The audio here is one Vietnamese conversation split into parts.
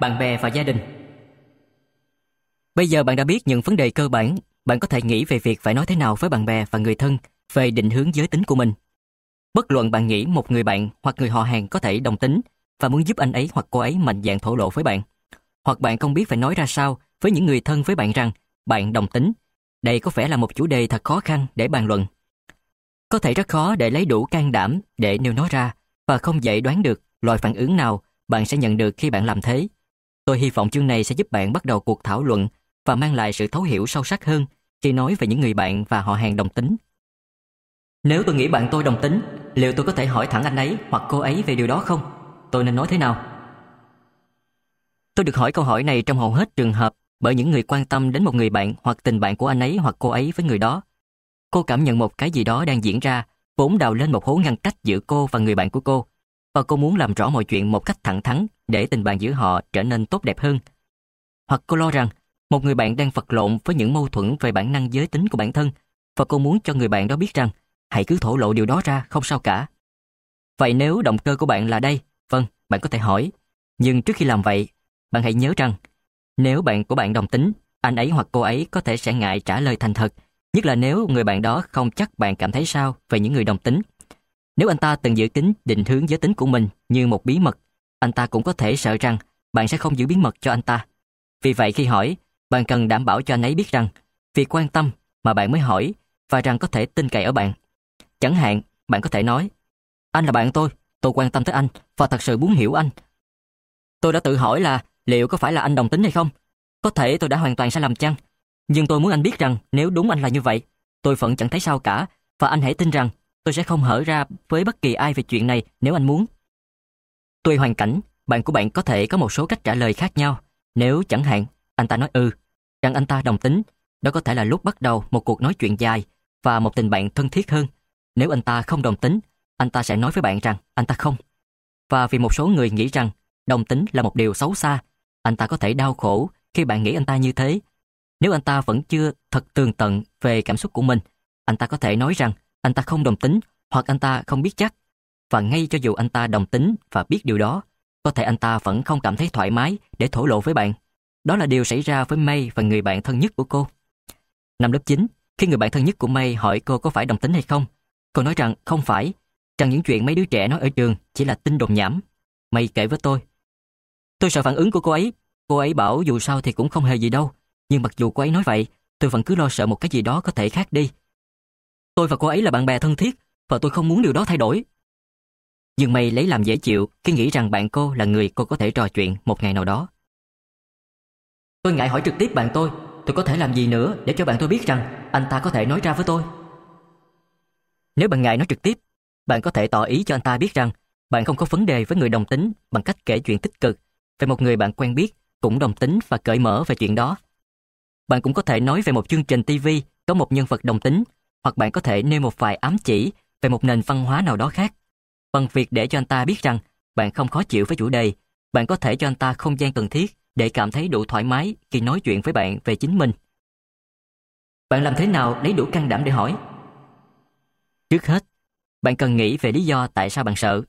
bạn bè và gia đình. Bây giờ bạn đã biết những vấn đề cơ bản, bạn có thể nghĩ về việc phải nói thế nào với bạn bè và người thân về định hướng giới tính của mình. Bất luận bạn nghĩ một người bạn hoặc người họ hàng có thể đồng tính và muốn giúp anh ấy hoặc cô ấy mạnh dạn thổ lộ với bạn, hoặc bạn không biết phải nói ra sao với những người thân với bạn rằng bạn đồng tính. Đây có vẻ là một chủ đề thật khó khăn để bàn luận. Có thể rất khó để lấy đủ can đảm để nêu nó ra và không dễ đoán được loại phản ứng nào bạn sẽ nhận được khi bạn làm thế. Tôi hy vọng chương này sẽ giúp bạn bắt đầu cuộc thảo luận và mang lại sự thấu hiểu sâu sắc hơn khi nói về những người bạn và họ hàng đồng tính. Nếu tôi nghĩ bạn tôi đồng tính, liệu tôi có thể hỏi thẳng anh ấy hoặc cô ấy về điều đó không? Tôi nên nói thế nào? Tôi được hỏi câu hỏi này trong hầu hết trường hợp bởi những người quan tâm đến một người bạn hoặc tình bạn của anh ấy hoặc cô ấy với người đó. Cô cảm nhận một cái gì đó đang diễn ra, vốn đào lên một hố ngăn cách giữa cô và người bạn của cô và cô muốn làm rõ mọi chuyện một cách thẳng thắn để tình bạn giữa họ trở nên tốt đẹp hơn. Hoặc cô lo rằng một người bạn đang vật lộn với những mâu thuẫn về bản năng giới tính của bản thân và cô muốn cho người bạn đó biết rằng hãy cứ thổ lộ điều đó ra không sao cả. Vậy nếu động cơ của bạn là đây, vâng, bạn có thể hỏi. Nhưng trước khi làm vậy, bạn hãy nhớ rằng nếu bạn của bạn đồng tính, anh ấy hoặc cô ấy có thể sẽ ngại trả lời thành thật, nhất là nếu người bạn đó không chắc bạn cảm thấy sao về những người đồng tính. Nếu anh ta từng giữ kín định hướng giới tính của mình như một bí mật, anh ta cũng có thể sợ rằng bạn sẽ không giữ bí mật cho anh ta. Vì vậy khi hỏi, bạn cần đảm bảo cho anh ấy biết rằng vì quan tâm mà bạn mới hỏi và rằng có thể tin cậy ở bạn. Chẳng hạn, bạn có thể nói, anh là bạn tôi, tôi quan tâm tới anh và thật sự muốn hiểu anh. Tôi đã tự hỏi là liệu có phải là anh đồng tính hay không? Có thể tôi đã hoàn toàn sai lầm chăng? Nhưng tôi muốn anh biết rằng nếu đúng anh là như vậy, tôi vẫn chẳng thấy sao cả và anh hãy tin rằng Tôi sẽ không hở ra với bất kỳ ai về chuyện này nếu anh muốn. Tùy hoàn cảnh, bạn của bạn có thể có một số cách trả lời khác nhau. Nếu chẳng hạn, anh ta nói ừ, rằng anh ta đồng tính, đó có thể là lúc bắt đầu một cuộc nói chuyện dài và một tình bạn thân thiết hơn. Nếu anh ta không đồng tính, anh ta sẽ nói với bạn rằng anh ta không. Và vì một số người nghĩ rằng đồng tính là một điều xấu xa, anh ta có thể đau khổ khi bạn nghĩ anh ta như thế. Nếu anh ta vẫn chưa thật tường tận về cảm xúc của mình, anh ta có thể nói rằng anh ta không đồng tính hoặc anh ta không biết chắc. Và ngay cho dù anh ta đồng tính và biết điều đó, có thể anh ta vẫn không cảm thấy thoải mái để thổ lộ với bạn. Đó là điều xảy ra với May và người bạn thân nhất của cô. Năm lớp 9, khi người bạn thân nhất của May hỏi cô có phải đồng tính hay không, cô nói rằng không phải, rằng những chuyện mấy đứa trẻ nói ở trường chỉ là tin đồn nhảm. May kể với tôi. Tôi sợ phản ứng của cô ấy. Cô ấy bảo dù sao thì cũng không hề gì đâu. Nhưng mặc dù cô ấy nói vậy, tôi vẫn cứ lo sợ một cái gì đó có thể khác đi Tôi và cô ấy là bạn bè thân thiết và tôi không muốn điều đó thay đổi. Nhưng mày lấy làm dễ chịu khi nghĩ rằng bạn cô là người cô có thể trò chuyện một ngày nào đó. Tôi ngại hỏi trực tiếp bạn tôi, tôi có thể làm gì nữa để cho bạn tôi biết rằng anh ta có thể nói ra với tôi. Nếu bạn ngại nói trực tiếp, bạn có thể tỏ ý cho anh ta biết rằng bạn không có vấn đề với người đồng tính bằng cách kể chuyện tích cực về một người bạn quen biết cũng đồng tính và cởi mở về chuyện đó. Bạn cũng có thể nói về một chương trình TV có một nhân vật đồng tính hoặc bạn có thể nêu một vài ám chỉ về một nền văn hóa nào đó khác. Bằng việc để cho anh ta biết rằng bạn không khó chịu với chủ đề, bạn có thể cho anh ta không gian cần thiết để cảm thấy đủ thoải mái khi nói chuyện với bạn về chính mình. Bạn làm thế nào lấy đủ can đảm để hỏi? Trước hết, bạn cần nghĩ về lý do tại sao bạn sợ.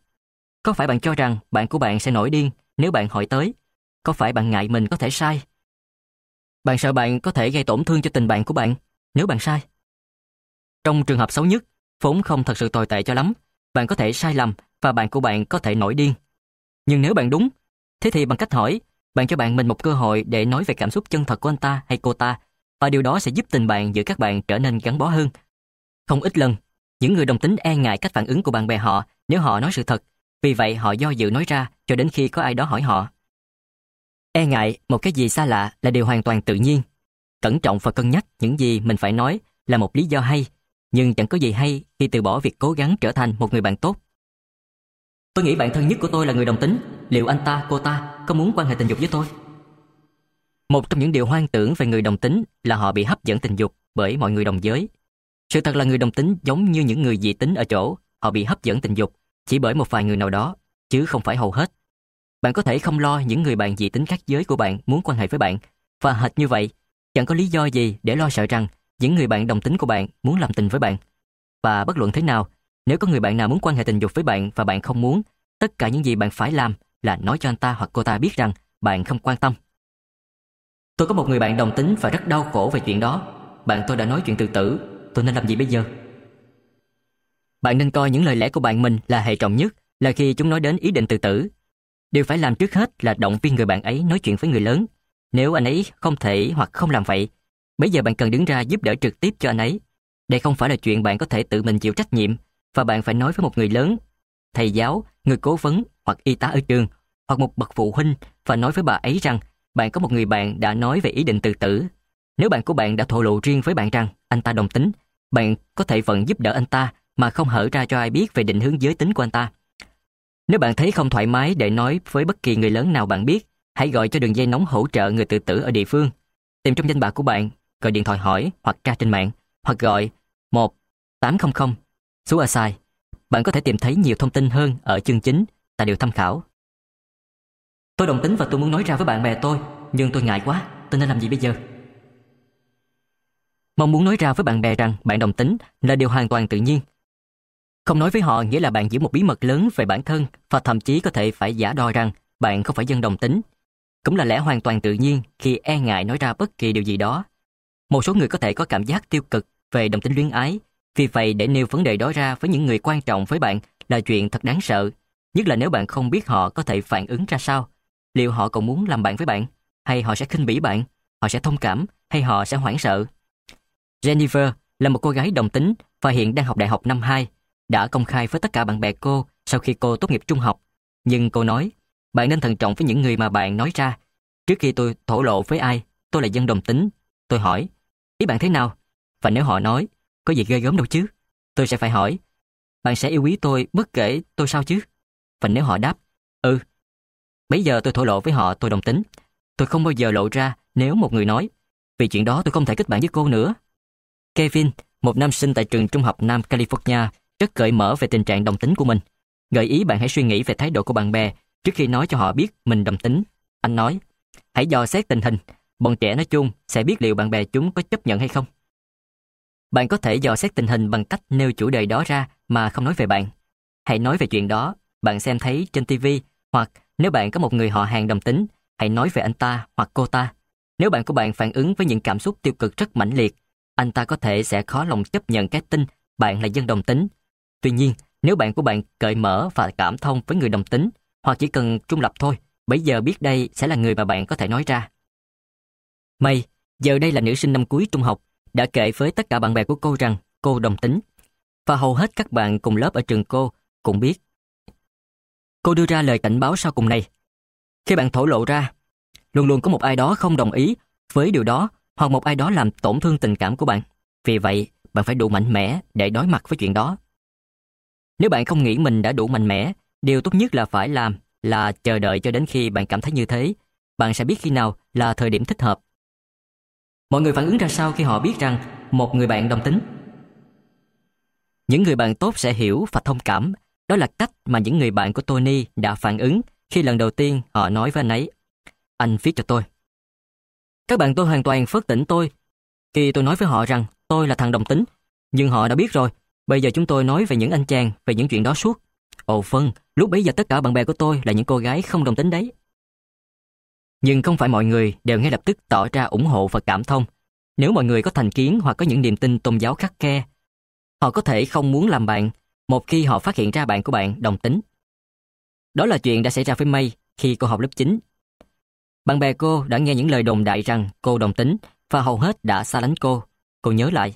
Có phải bạn cho rằng bạn của bạn sẽ nổi điên nếu bạn hỏi tới? Có phải bạn ngại mình có thể sai? Bạn sợ bạn có thể gây tổn thương cho tình bạn của bạn nếu bạn sai? Trong trường hợp xấu nhất, vốn không thật sự tồi tệ cho lắm, bạn có thể sai lầm và bạn của bạn có thể nổi điên. Nhưng nếu bạn đúng, thế thì bằng cách hỏi, bạn cho bạn mình một cơ hội để nói về cảm xúc chân thật của anh ta hay cô ta và điều đó sẽ giúp tình bạn giữa các bạn trở nên gắn bó hơn. Không ít lần, những người đồng tính e ngại cách phản ứng của bạn bè họ nếu họ nói sự thật, vì vậy họ do dự nói ra cho đến khi có ai đó hỏi họ. E ngại một cái gì xa lạ là điều hoàn toàn tự nhiên. Cẩn trọng và cân nhắc những gì mình phải nói là một lý do hay nhưng chẳng có gì hay khi từ bỏ việc cố gắng trở thành một người bạn tốt. Tôi nghĩ bạn thân nhất của tôi là người đồng tính, liệu anh ta, cô ta có muốn quan hệ tình dục với tôi? Một trong những điều hoang tưởng về người đồng tính là họ bị hấp dẫn tình dục bởi mọi người đồng giới. Sự thật là người đồng tính giống như những người dị tính ở chỗ họ bị hấp dẫn tình dục chỉ bởi một vài người nào đó, chứ không phải hầu hết. Bạn có thể không lo những người bạn dị tính khác giới của bạn muốn quan hệ với bạn và hệt như vậy, chẳng có lý do gì để lo sợ rằng những người bạn đồng tính của bạn muốn làm tình với bạn. Và bất luận thế nào, nếu có người bạn nào muốn quan hệ tình dục với bạn và bạn không muốn, tất cả những gì bạn phải làm là nói cho anh ta hoặc cô ta biết rằng bạn không quan tâm. Tôi có một người bạn đồng tính và rất đau khổ về chuyện đó. Bạn tôi đã nói chuyện tự tử, tôi nên làm gì bây giờ? Bạn nên coi những lời lẽ của bạn mình là hệ trọng nhất là khi chúng nói đến ý định tự tử. Điều phải làm trước hết là động viên người bạn ấy nói chuyện với người lớn. Nếu anh ấy không thể hoặc không làm vậy Bây giờ bạn cần đứng ra giúp đỡ trực tiếp cho anh ấy. Đây không phải là chuyện bạn có thể tự mình chịu trách nhiệm và bạn phải nói với một người lớn, thầy giáo, người cố vấn hoặc y tá ở trường hoặc một bậc phụ huynh và nói với bà ấy rằng bạn có một người bạn đã nói về ý định tự tử. Nếu bạn của bạn đã thổ lộ riêng với bạn rằng anh ta đồng tính, bạn có thể vẫn giúp đỡ anh ta mà không hở ra cho ai biết về định hướng giới tính của anh ta. Nếu bạn thấy không thoải mái để nói với bất kỳ người lớn nào bạn biết, hãy gọi cho đường dây nóng hỗ trợ người tự tử ở địa phương. Tìm trong danh bạ của bạn gọi điện thoại hỏi hoặc tra trên mạng, hoặc gọi 1-800 số Asai. Bạn có thể tìm thấy nhiều thông tin hơn ở chương chính, tại điều tham khảo. Tôi đồng tính và tôi muốn nói ra với bạn bè tôi, nhưng tôi ngại quá, tôi nên làm gì bây giờ? Mong muốn nói ra với bạn bè rằng bạn đồng tính là điều hoàn toàn tự nhiên. Không nói với họ nghĩa là bạn giữ một bí mật lớn về bản thân và thậm chí có thể phải giả đò rằng bạn không phải dân đồng tính. Cũng là lẽ hoàn toàn tự nhiên khi e ngại nói ra bất kỳ điều gì đó một số người có thể có cảm giác tiêu cực về đồng tính luyến ái. Vì vậy, để nêu vấn đề đó ra với những người quan trọng với bạn là chuyện thật đáng sợ. Nhất là nếu bạn không biết họ có thể phản ứng ra sao. Liệu họ còn muốn làm bạn với bạn? Hay họ sẽ khinh bỉ bạn? Họ sẽ thông cảm? Hay họ sẽ hoảng sợ? Jennifer là một cô gái đồng tính và hiện đang học đại học năm 2. Đã công khai với tất cả bạn bè cô sau khi cô tốt nghiệp trung học. Nhưng cô nói, bạn nên thận trọng với những người mà bạn nói ra. Trước khi tôi thổ lộ với ai, tôi là dân đồng tính. Tôi hỏi, Ý bạn thế nào? Và nếu họ nói, có gì ghê gớm đâu chứ? Tôi sẽ phải hỏi, bạn sẽ yêu quý tôi bất kể tôi sao chứ? Và nếu họ đáp, ừ. Bây giờ tôi thổ lộ với họ tôi đồng tính. Tôi không bao giờ lộ ra nếu một người nói, vì chuyện đó tôi không thể kết bạn với cô nữa. Kevin, một nam sinh tại trường trung học Nam California, rất cởi mở về tình trạng đồng tính của mình. Gợi ý bạn hãy suy nghĩ về thái độ của bạn bè trước khi nói cho họ biết mình đồng tính. Anh nói, hãy dò xét tình hình, bọn trẻ nói chung sẽ biết liệu bạn bè chúng có chấp nhận hay không. Bạn có thể dò xét tình hình bằng cách nêu chủ đề đó ra mà không nói về bạn. Hãy nói về chuyện đó bạn xem thấy trên TV hoặc nếu bạn có một người họ hàng đồng tính, hãy nói về anh ta hoặc cô ta. Nếu bạn của bạn phản ứng với những cảm xúc tiêu cực rất mãnh liệt, anh ta có thể sẽ khó lòng chấp nhận cái tin bạn là dân đồng tính. Tuy nhiên, nếu bạn của bạn cởi mở và cảm thông với người đồng tính, hoặc chỉ cần trung lập thôi, bây giờ biết đây sẽ là người mà bạn có thể nói ra. May, giờ đây là nữ sinh năm cuối trung học, đã kể với tất cả bạn bè của cô rằng cô đồng tính. Và hầu hết các bạn cùng lớp ở trường cô cũng biết. Cô đưa ra lời cảnh báo sau cùng này. Khi bạn thổ lộ ra, luôn luôn có một ai đó không đồng ý với điều đó hoặc một ai đó làm tổn thương tình cảm của bạn. Vì vậy, bạn phải đủ mạnh mẽ để đối mặt với chuyện đó. Nếu bạn không nghĩ mình đã đủ mạnh mẽ, điều tốt nhất là phải làm là chờ đợi cho đến khi bạn cảm thấy như thế. Bạn sẽ biết khi nào là thời điểm thích hợp mọi người phản ứng ra sao khi họ biết rằng một người bạn đồng tính những người bạn tốt sẽ hiểu và thông cảm đó là cách mà những người bạn của tony đã phản ứng khi lần đầu tiên họ nói với anh ấy anh viết cho tôi các bạn tôi hoàn toàn phớt tỉnh tôi khi tôi nói với họ rằng tôi là thằng đồng tính nhưng họ đã biết rồi bây giờ chúng tôi nói về những anh chàng về những chuyện đó suốt ồ vâng lúc bấy giờ tất cả bạn bè của tôi là những cô gái không đồng tính đấy nhưng không phải mọi người đều ngay lập tức tỏ ra ủng hộ và cảm thông. Nếu mọi người có thành kiến hoặc có những niềm tin tôn giáo khắc khe, họ có thể không muốn làm bạn một khi họ phát hiện ra bạn của bạn đồng tính. Đó là chuyện đã xảy ra với May khi cô học lớp 9. Bạn bè cô đã nghe những lời đồn đại rằng cô đồng tính và hầu hết đã xa lánh cô. Cô nhớ lại.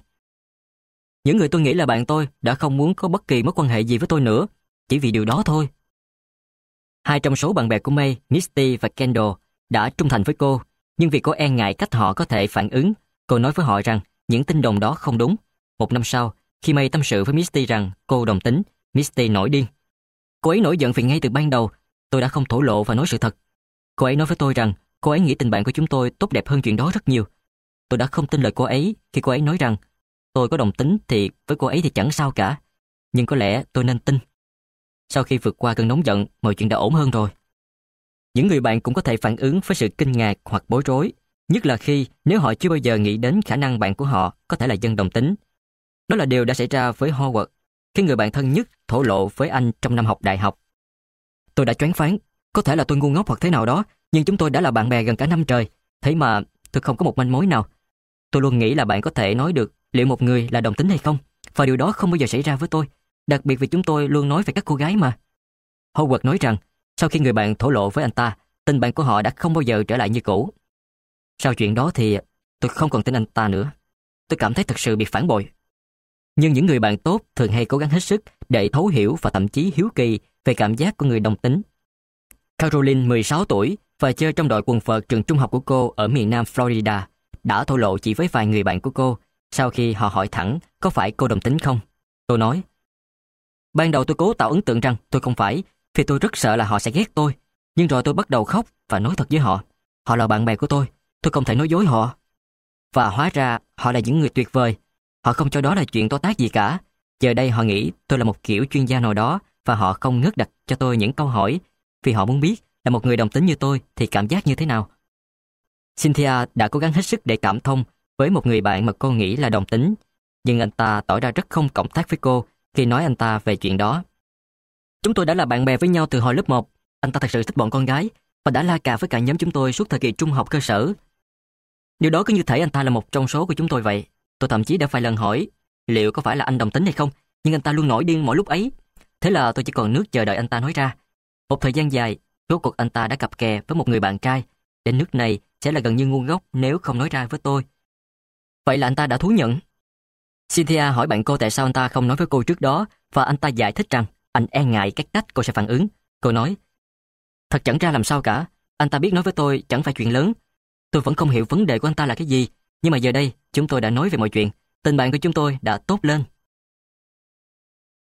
Những người tôi nghĩ là bạn tôi đã không muốn có bất kỳ mối quan hệ gì với tôi nữa, chỉ vì điều đó thôi. Hai trong số bạn bè của May, Misty và Kendall đã trung thành với cô, nhưng vì cô e ngại cách họ có thể phản ứng, cô nói với họ rằng những tin đồn đó không đúng. Một năm sau, khi May tâm sự với Misty rằng cô đồng tính, Misty nổi điên. Cô ấy nổi giận vì ngay từ ban đầu, tôi đã không thổ lộ và nói sự thật. Cô ấy nói với tôi rằng cô ấy nghĩ tình bạn của chúng tôi tốt đẹp hơn chuyện đó rất nhiều. Tôi đã không tin lời cô ấy khi cô ấy nói rằng tôi có đồng tính thì với cô ấy thì chẳng sao cả. Nhưng có lẽ tôi nên tin. Sau khi vượt qua cơn nóng giận, mọi chuyện đã ổn hơn rồi. Những người bạn cũng có thể phản ứng với sự kinh ngạc hoặc bối rối, nhất là khi nếu họ chưa bao giờ nghĩ đến khả năng bạn của họ có thể là dân đồng tính. Đó là điều đã xảy ra với Howard, khi người bạn thân nhất thổ lộ với anh trong năm học đại học. Tôi đã choáng phán, có thể là tôi ngu ngốc hoặc thế nào đó, nhưng chúng tôi đã là bạn bè gần cả năm trời, thế mà tôi không có một manh mối nào. Tôi luôn nghĩ là bạn có thể nói được liệu một người là đồng tính hay không, và điều đó không bao giờ xảy ra với tôi, đặc biệt vì chúng tôi luôn nói về các cô gái mà. Howard nói rằng sau khi người bạn thổ lộ với anh ta, tình bạn của họ đã không bao giờ trở lại như cũ. Sau chuyện đó thì tôi không còn tin anh ta nữa. Tôi cảm thấy thật sự bị phản bội. Nhưng những người bạn tốt thường hay cố gắng hết sức để thấu hiểu và thậm chí hiếu kỳ về cảm giác của người đồng tính. Caroline 16 tuổi và chơi trong đội quần vợt trường trung học của cô ở miền nam Florida đã thổ lộ chỉ với vài người bạn của cô sau khi họ hỏi thẳng có phải cô đồng tính không. Tôi nói, ban đầu tôi cố tạo ấn tượng rằng tôi không phải thì tôi rất sợ là họ sẽ ghét tôi. Nhưng rồi tôi bắt đầu khóc và nói thật với họ. Họ là bạn bè của tôi, tôi không thể nói dối họ. Và hóa ra họ là những người tuyệt vời. Họ không cho đó là chuyện to tác gì cả. Giờ đây họ nghĩ tôi là một kiểu chuyên gia nào đó và họ không ngớt đặt cho tôi những câu hỏi vì họ muốn biết là một người đồng tính như tôi thì cảm giác như thế nào. Cynthia đã cố gắng hết sức để cảm thông với một người bạn mà cô nghĩ là đồng tính, nhưng anh ta tỏ ra rất không cộng tác với cô khi nói anh ta về chuyện đó. Chúng tôi đã là bạn bè với nhau từ hồi lớp 1. Anh ta thật sự thích bọn con gái và đã la cà với cả nhóm chúng tôi suốt thời kỳ trung học cơ sở. Điều đó cứ như thể anh ta là một trong số của chúng tôi vậy. Tôi thậm chí đã phải lần hỏi liệu có phải là anh đồng tính hay không, nhưng anh ta luôn nổi điên mỗi lúc ấy. Thế là tôi chỉ còn nước chờ đợi anh ta nói ra. Một thời gian dài, rốt cuộc anh ta đã cặp kè với một người bạn trai. Đến nước này sẽ là gần như ngu ngốc nếu không nói ra với tôi. Vậy là anh ta đã thú nhận. Cynthia hỏi bạn cô tại sao anh ta không nói với cô trước đó và anh ta giải thích rằng anh e ngại cái cách cô sẽ phản ứng. Cô nói, thật chẳng ra làm sao cả. Anh ta biết nói với tôi chẳng phải chuyện lớn. Tôi vẫn không hiểu vấn đề của anh ta là cái gì. Nhưng mà giờ đây, chúng tôi đã nói về mọi chuyện. Tình bạn của chúng tôi đã tốt lên.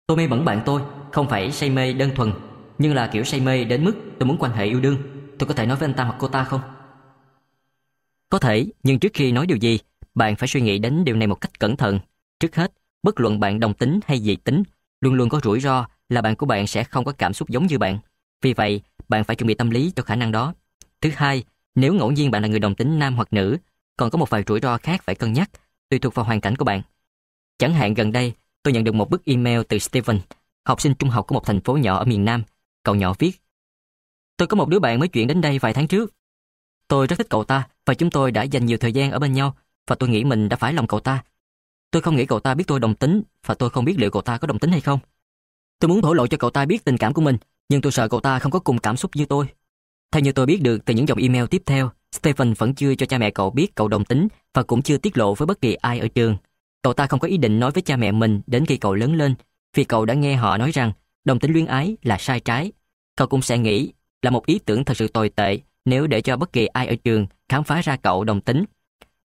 Tôi mê mẩn bạn tôi, không phải say mê đơn thuần, nhưng là kiểu say mê đến mức tôi muốn quan hệ yêu đương. Tôi có thể nói với anh ta hoặc cô ta không? Có thể, nhưng trước khi nói điều gì, bạn phải suy nghĩ đến điều này một cách cẩn thận. Trước hết, bất luận bạn đồng tính hay dị tính, luôn luôn có rủi ro là bạn của bạn sẽ không có cảm xúc giống như bạn. Vì vậy, bạn phải chuẩn bị tâm lý cho khả năng đó. Thứ hai, nếu ngẫu nhiên bạn là người đồng tính nam hoặc nữ, còn có một vài rủi ro khác phải cân nhắc, tùy thuộc vào hoàn cảnh của bạn. Chẳng hạn gần đây, tôi nhận được một bức email từ Steven, học sinh trung học của một thành phố nhỏ ở miền Nam. Cậu nhỏ viết, Tôi có một đứa bạn mới chuyển đến đây vài tháng trước. Tôi rất thích cậu ta và chúng tôi đã dành nhiều thời gian ở bên nhau và tôi nghĩ mình đã phải lòng cậu ta Tôi không nghĩ cậu ta biết tôi đồng tính và tôi không biết liệu cậu ta có đồng tính hay không. Tôi muốn thổ lộ cho cậu ta biết tình cảm của mình, nhưng tôi sợ cậu ta không có cùng cảm xúc như tôi. Theo như tôi biết được từ những dòng email tiếp theo, Stephen vẫn chưa cho cha mẹ cậu biết cậu đồng tính và cũng chưa tiết lộ với bất kỳ ai ở trường. Cậu ta không có ý định nói với cha mẹ mình đến khi cậu lớn lên, vì cậu đã nghe họ nói rằng đồng tính luyến ái là sai trái. Cậu cũng sẽ nghĩ là một ý tưởng thật sự tồi tệ nếu để cho bất kỳ ai ở trường khám phá ra cậu đồng tính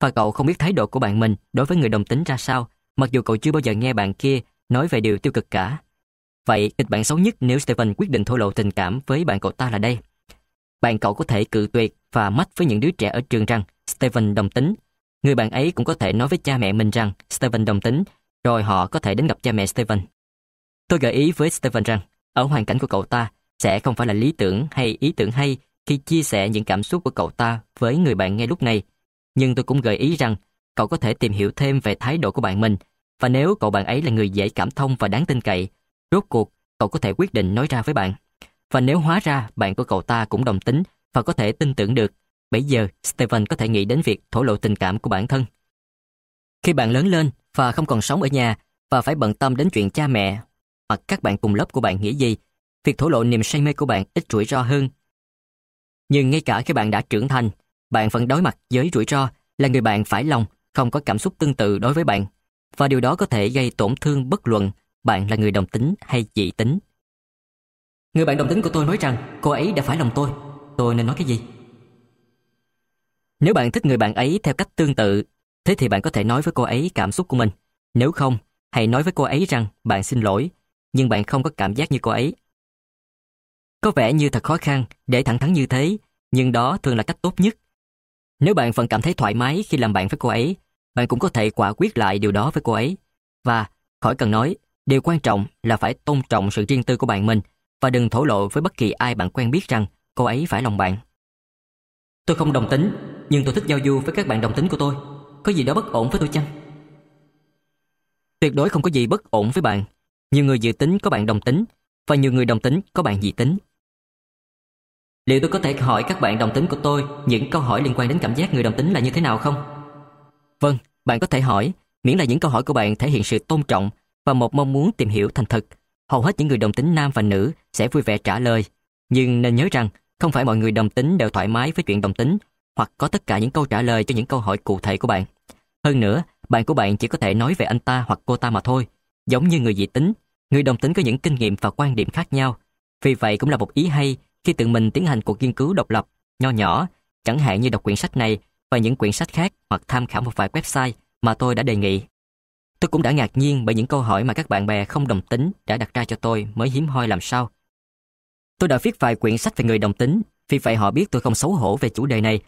và cậu không biết thái độ của bạn mình đối với người đồng tính ra sao, mặc dù cậu chưa bao giờ nghe bạn kia nói về điều tiêu cực cả. Vậy, kịch bản xấu nhất nếu Stephen quyết định thổ lộ tình cảm với bạn cậu ta là đây. Bạn cậu có thể cự tuyệt và mách với những đứa trẻ ở trường rằng Stephen đồng tính. Người bạn ấy cũng có thể nói với cha mẹ mình rằng Stephen đồng tính, rồi họ có thể đến gặp cha mẹ Stephen. Tôi gợi ý với Stephen rằng, ở hoàn cảnh của cậu ta sẽ không phải là lý tưởng hay ý tưởng hay khi chia sẻ những cảm xúc của cậu ta với người bạn ngay lúc này nhưng tôi cũng gợi ý rằng cậu có thể tìm hiểu thêm về thái độ của bạn mình và nếu cậu bạn ấy là người dễ cảm thông và đáng tin cậy, rốt cuộc cậu có thể quyết định nói ra với bạn. Và nếu hóa ra bạn của cậu ta cũng đồng tính và có thể tin tưởng được, bây giờ Stephen có thể nghĩ đến việc thổ lộ tình cảm của bản thân. Khi bạn lớn lên và không còn sống ở nhà và phải bận tâm đến chuyện cha mẹ hoặc các bạn cùng lớp của bạn nghĩ gì, việc thổ lộ niềm say mê của bạn ít rủi ro hơn. Nhưng ngay cả khi bạn đã trưởng thành bạn vẫn đối mặt với rủi ro là người bạn phải lòng không có cảm xúc tương tự đối với bạn và điều đó có thể gây tổn thương bất luận bạn là người đồng tính hay dị tính. Người bạn đồng tính của tôi nói rằng cô ấy đã phải lòng tôi, tôi nên nói cái gì? Nếu bạn thích người bạn ấy theo cách tương tự, thế thì bạn có thể nói với cô ấy cảm xúc của mình. Nếu không, hãy nói với cô ấy rằng bạn xin lỗi, nhưng bạn không có cảm giác như cô ấy. Có vẻ như thật khó khăn để thẳng thắn như thế, nhưng đó thường là cách tốt nhất nếu bạn vẫn cảm thấy thoải mái khi làm bạn với cô ấy, bạn cũng có thể quả quyết lại điều đó với cô ấy. Và, khỏi cần nói, điều quan trọng là phải tôn trọng sự riêng tư của bạn mình và đừng thổ lộ với bất kỳ ai bạn quen biết rằng cô ấy phải lòng bạn. Tôi không đồng tính, nhưng tôi thích giao du với các bạn đồng tính của tôi. Có gì đó bất ổn với tôi chăng? Tuyệt đối không có gì bất ổn với bạn. Nhiều người dự tính có bạn đồng tính và nhiều người đồng tính có bạn dị tính. Liệu tôi có thể hỏi các bạn đồng tính của tôi những câu hỏi liên quan đến cảm giác người đồng tính là như thế nào không? Vâng, bạn có thể hỏi, miễn là những câu hỏi của bạn thể hiện sự tôn trọng và một mong muốn tìm hiểu thành thực. Hầu hết những người đồng tính nam và nữ sẽ vui vẻ trả lời. Nhưng nên nhớ rằng, không phải mọi người đồng tính đều thoải mái với chuyện đồng tính hoặc có tất cả những câu trả lời cho những câu hỏi cụ thể của bạn. Hơn nữa, bạn của bạn chỉ có thể nói về anh ta hoặc cô ta mà thôi. Giống như người dị tính, người đồng tính có những kinh nghiệm và quan điểm khác nhau. Vì vậy cũng là một ý hay khi tự mình tiến hành cuộc nghiên cứu độc lập, nho nhỏ, chẳng hạn như đọc quyển sách này và những quyển sách khác hoặc tham khảo một vài website mà tôi đã đề nghị. Tôi cũng đã ngạc nhiên bởi những câu hỏi mà các bạn bè không đồng tính đã đặt ra cho tôi mới hiếm hoi làm sao. Tôi đã viết vài quyển sách về người đồng tính, vì vậy họ biết tôi không xấu hổ về chủ đề này.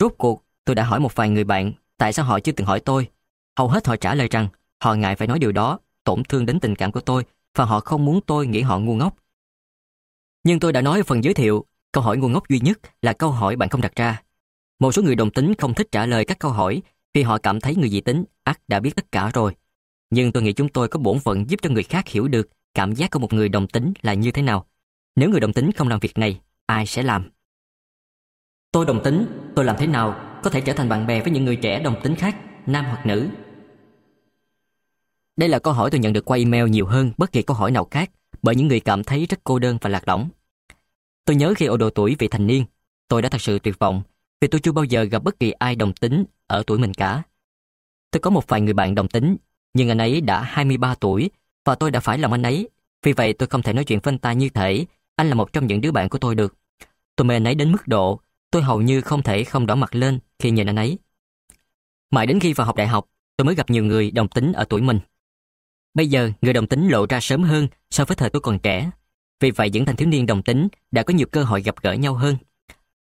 Rốt cuộc, tôi đã hỏi một vài người bạn tại sao họ chưa từng hỏi tôi. Hầu hết họ trả lời rằng họ ngại phải nói điều đó, tổn thương đến tình cảm của tôi và họ không muốn tôi nghĩ họ ngu ngốc nhưng tôi đã nói ở phần giới thiệu, câu hỏi ngu ngốc duy nhất là câu hỏi bạn không đặt ra. Một số người đồng tính không thích trả lời các câu hỏi vì họ cảm thấy người dị tính ắt đã biết tất cả rồi. Nhưng tôi nghĩ chúng tôi có bổn phận giúp cho người khác hiểu được cảm giác của một người đồng tính là như thế nào. Nếu người đồng tính không làm việc này, ai sẽ làm? Tôi đồng tính, tôi làm thế nào có thể trở thành bạn bè với những người trẻ đồng tính khác, nam hoặc nữ? Đây là câu hỏi tôi nhận được qua email nhiều hơn bất kỳ câu hỏi nào khác bởi những người cảm thấy rất cô đơn và lạc lõng. Tôi nhớ khi ở độ tuổi vị thành niên, tôi đã thật sự tuyệt vọng vì tôi chưa bao giờ gặp bất kỳ ai đồng tính ở tuổi mình cả. Tôi có một vài người bạn đồng tính, nhưng anh ấy đã 23 tuổi và tôi đã phải lòng anh ấy. Vì vậy tôi không thể nói chuyện phân tay như thể anh là một trong những đứa bạn của tôi được. Tôi mê anh ấy đến mức độ tôi hầu như không thể không đỏ mặt lên khi nhìn anh ấy. Mãi đến khi vào học đại học, tôi mới gặp nhiều người đồng tính ở tuổi mình. Bây giờ, người đồng tính lộ ra sớm hơn so với thời tôi còn trẻ. Vì vậy, những thanh thiếu niên đồng tính đã có nhiều cơ hội gặp gỡ nhau hơn.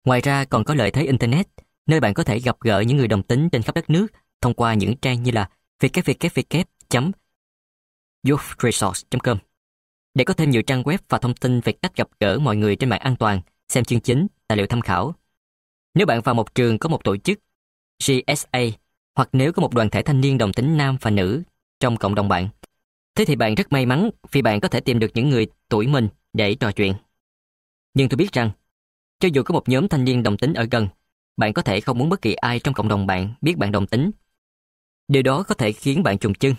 Ngoài ra, còn có lợi thế Internet, nơi bạn có thể gặp gỡ những người đồng tính trên khắp đất nước thông qua những trang như là www.youthresource.com. Để có thêm nhiều trang web và thông tin về cách gặp gỡ mọi người trên mạng an toàn, xem chương chính, tài liệu tham khảo. Nếu bạn vào một trường có một tổ chức GSA hoặc nếu có một đoàn thể thanh niên đồng tính nam và nữ trong cộng đồng bạn, Thế thì bạn rất may mắn vì bạn có thể tìm được những người tuổi mình để trò chuyện. Nhưng tôi biết rằng, cho dù có một nhóm thanh niên đồng tính ở gần, bạn có thể không muốn bất kỳ ai trong cộng đồng bạn biết bạn đồng tính. Điều đó có thể khiến bạn trùng chân,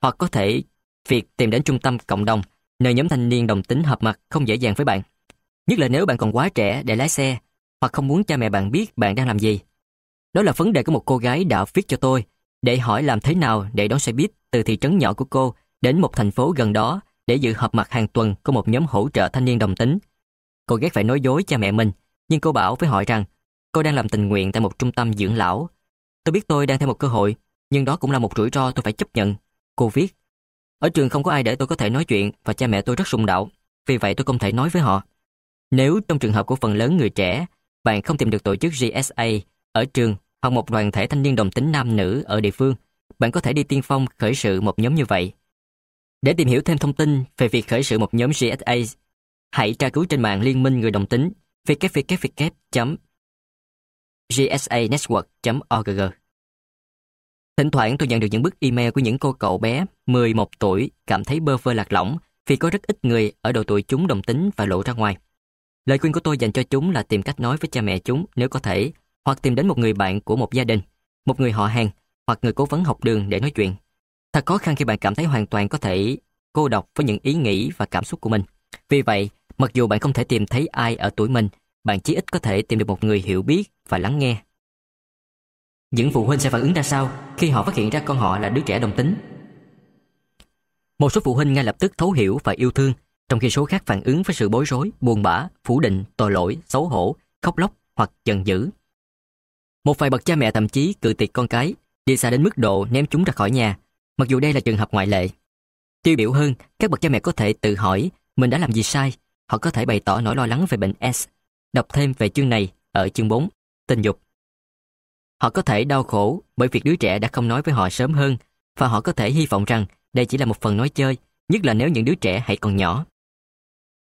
hoặc có thể việc tìm đến trung tâm cộng đồng nơi nhóm thanh niên đồng tính hợp mặt không dễ dàng với bạn. Nhất là nếu bạn còn quá trẻ để lái xe hoặc không muốn cha mẹ bạn biết bạn đang làm gì. Đó là vấn đề của một cô gái đã viết cho tôi để hỏi làm thế nào để đón xe buýt từ thị trấn nhỏ của cô đến một thành phố gần đó để dự họp mặt hàng tuần của một nhóm hỗ trợ thanh niên đồng tính. Cô ghét phải nói dối cha mẹ mình, nhưng cô bảo với họ rằng cô đang làm tình nguyện tại một trung tâm dưỡng lão. Tôi biết tôi đang theo một cơ hội, nhưng đó cũng là một rủi ro tôi phải chấp nhận. Cô viết, ở trường không có ai để tôi có thể nói chuyện và cha mẹ tôi rất sung đạo, vì vậy tôi không thể nói với họ. Nếu trong trường hợp của phần lớn người trẻ, bạn không tìm được tổ chức GSA ở trường hoặc một đoàn thể thanh niên đồng tính nam nữ ở địa phương, bạn có thể đi tiên phong khởi sự một nhóm như vậy. Để tìm hiểu thêm thông tin về việc khởi sự một nhóm GSA, hãy tra cứu trên mạng Liên minh người đồng tính www.gsanetwork.org. Thỉnh thoảng tôi nhận được những bức email của những cô cậu bé 11 tuổi cảm thấy bơ vơ lạc lõng vì có rất ít người ở độ tuổi chúng đồng tính và lộ ra ngoài. Lời khuyên của tôi dành cho chúng là tìm cách nói với cha mẹ chúng nếu có thể, hoặc tìm đến một người bạn của một gia đình, một người họ hàng, hoặc người cố vấn học đường để nói chuyện. Thật khó khăn khi bạn cảm thấy hoàn toàn có thể cô độc với những ý nghĩ và cảm xúc của mình. Vì vậy, mặc dù bạn không thể tìm thấy ai ở tuổi mình, bạn chí ít có thể tìm được một người hiểu biết và lắng nghe. Những phụ huynh sẽ phản ứng ra sao khi họ phát hiện ra con họ là đứa trẻ đồng tính? Một số phụ huynh ngay lập tức thấu hiểu và yêu thương, trong khi số khác phản ứng với sự bối rối, buồn bã, phủ định, tội lỗi, xấu hổ, khóc lóc hoặc giận dữ. Một vài bậc cha mẹ thậm chí cự tuyệt con cái, đi xa đến mức độ ném chúng ra khỏi nhà Mặc dù đây là trường hợp ngoại lệ. Tiêu biểu hơn, các bậc cha mẹ có thể tự hỏi mình đã làm gì sai. Họ có thể bày tỏ nỗi lo lắng về bệnh S. Đọc thêm về chương này ở chương 4, tình dục. Họ có thể đau khổ bởi việc đứa trẻ đã không nói với họ sớm hơn và họ có thể hy vọng rằng đây chỉ là một phần nói chơi, nhất là nếu những đứa trẻ hãy còn nhỏ.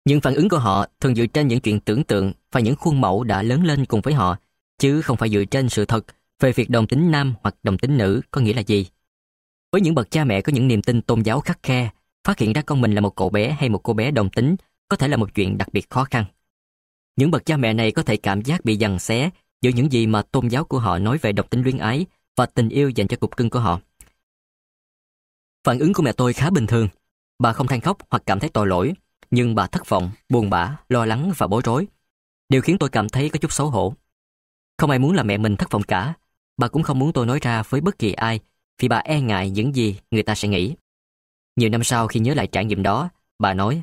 Những phản ứng của họ thường dựa trên những chuyện tưởng tượng và những khuôn mẫu đã lớn lên cùng với họ, chứ không phải dựa trên sự thật về việc đồng tính nam hoặc đồng tính nữ có nghĩa là gì. Với những bậc cha mẹ có những niềm tin tôn giáo khắc khe, phát hiện ra con mình là một cậu bé hay một cô bé đồng tính có thể là một chuyện đặc biệt khó khăn. Những bậc cha mẹ này có thể cảm giác bị giằng xé giữa những gì mà tôn giáo của họ nói về đồng tính luyến ái và tình yêu dành cho cục cưng của họ. Phản ứng của mẹ tôi khá bình thường. Bà không than khóc hoặc cảm thấy tội lỗi, nhưng bà thất vọng, buồn bã, lo lắng và bối rối. Điều khiến tôi cảm thấy có chút xấu hổ. Không ai muốn là mẹ mình thất vọng cả. Bà cũng không muốn tôi nói ra với bất kỳ ai vì bà e ngại những gì người ta sẽ nghĩ. Nhiều năm sau khi nhớ lại trải nghiệm đó, bà nói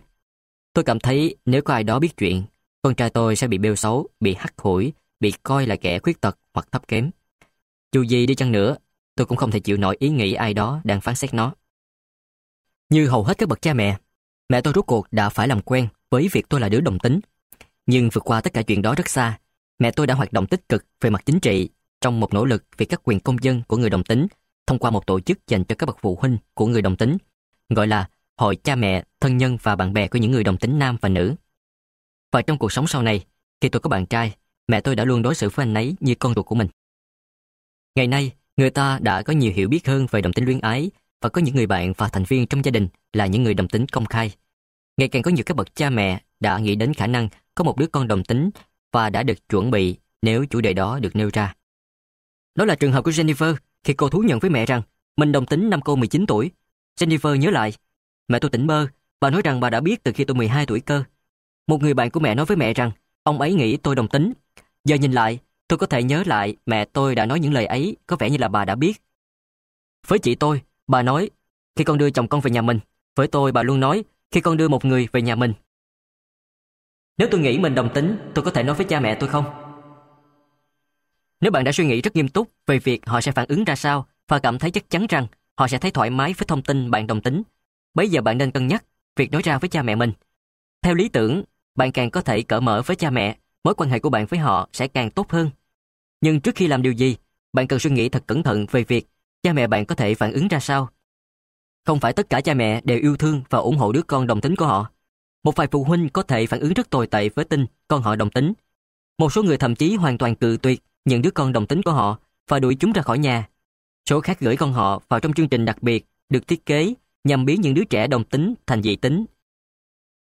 Tôi cảm thấy nếu có ai đó biết chuyện, con trai tôi sẽ bị bêu xấu, bị hắt hủi, bị coi là kẻ khuyết tật hoặc thấp kém. Dù gì đi chăng nữa, tôi cũng không thể chịu nổi ý nghĩ ai đó đang phán xét nó. Như hầu hết các bậc cha mẹ, mẹ tôi rốt cuộc đã phải làm quen với việc tôi là đứa đồng tính. Nhưng vượt qua tất cả chuyện đó rất xa, mẹ tôi đã hoạt động tích cực về mặt chính trị trong một nỗ lực vì các quyền công dân của người đồng tính thông qua một tổ chức dành cho các bậc phụ huynh của người đồng tính, gọi là Hội cha mẹ, thân nhân và bạn bè của những người đồng tính nam và nữ. Và trong cuộc sống sau này, khi tôi có bạn trai, mẹ tôi đã luôn đối xử với anh ấy như con ruột của mình. Ngày nay, người ta đã có nhiều hiểu biết hơn về đồng tính luyến ái và có những người bạn và thành viên trong gia đình là những người đồng tính công khai. Ngày càng có nhiều các bậc cha mẹ đã nghĩ đến khả năng có một đứa con đồng tính và đã được chuẩn bị nếu chủ đề đó được nêu ra. Đó là trường hợp của Jennifer, khi cô thú nhận với mẹ rằng mình đồng tính năm cô 19 tuổi. Jennifer nhớ lại, mẹ tôi tỉnh mơ bà nói rằng bà đã biết từ khi tôi 12 tuổi cơ. Một người bạn của mẹ nói với mẹ rằng ông ấy nghĩ tôi đồng tính. Giờ nhìn lại, tôi có thể nhớ lại mẹ tôi đã nói những lời ấy có vẻ như là bà đã biết. Với chị tôi, bà nói, khi con đưa chồng con về nhà mình, với tôi bà luôn nói, khi con đưa một người về nhà mình. Nếu tôi nghĩ mình đồng tính, tôi có thể nói với cha mẹ tôi không? Nếu bạn đã suy nghĩ rất nghiêm túc về việc họ sẽ phản ứng ra sao và cảm thấy chắc chắn rằng họ sẽ thấy thoải mái với thông tin bạn đồng tính, bây giờ bạn nên cân nhắc việc nói ra với cha mẹ mình. Theo lý tưởng, bạn càng có thể cởi mở với cha mẹ, mối quan hệ của bạn với họ sẽ càng tốt hơn. Nhưng trước khi làm điều gì, bạn cần suy nghĩ thật cẩn thận về việc cha mẹ bạn có thể phản ứng ra sao. Không phải tất cả cha mẹ đều yêu thương và ủng hộ đứa con đồng tính của họ. Một vài phụ huynh có thể phản ứng rất tồi tệ với tin con họ đồng tính. Một số người thậm chí hoàn toàn cự tuyệt những đứa con đồng tính của họ và đuổi chúng ra khỏi nhà. Số khác gửi con họ vào trong chương trình đặc biệt được thiết kế nhằm biến những đứa trẻ đồng tính thành dị tính.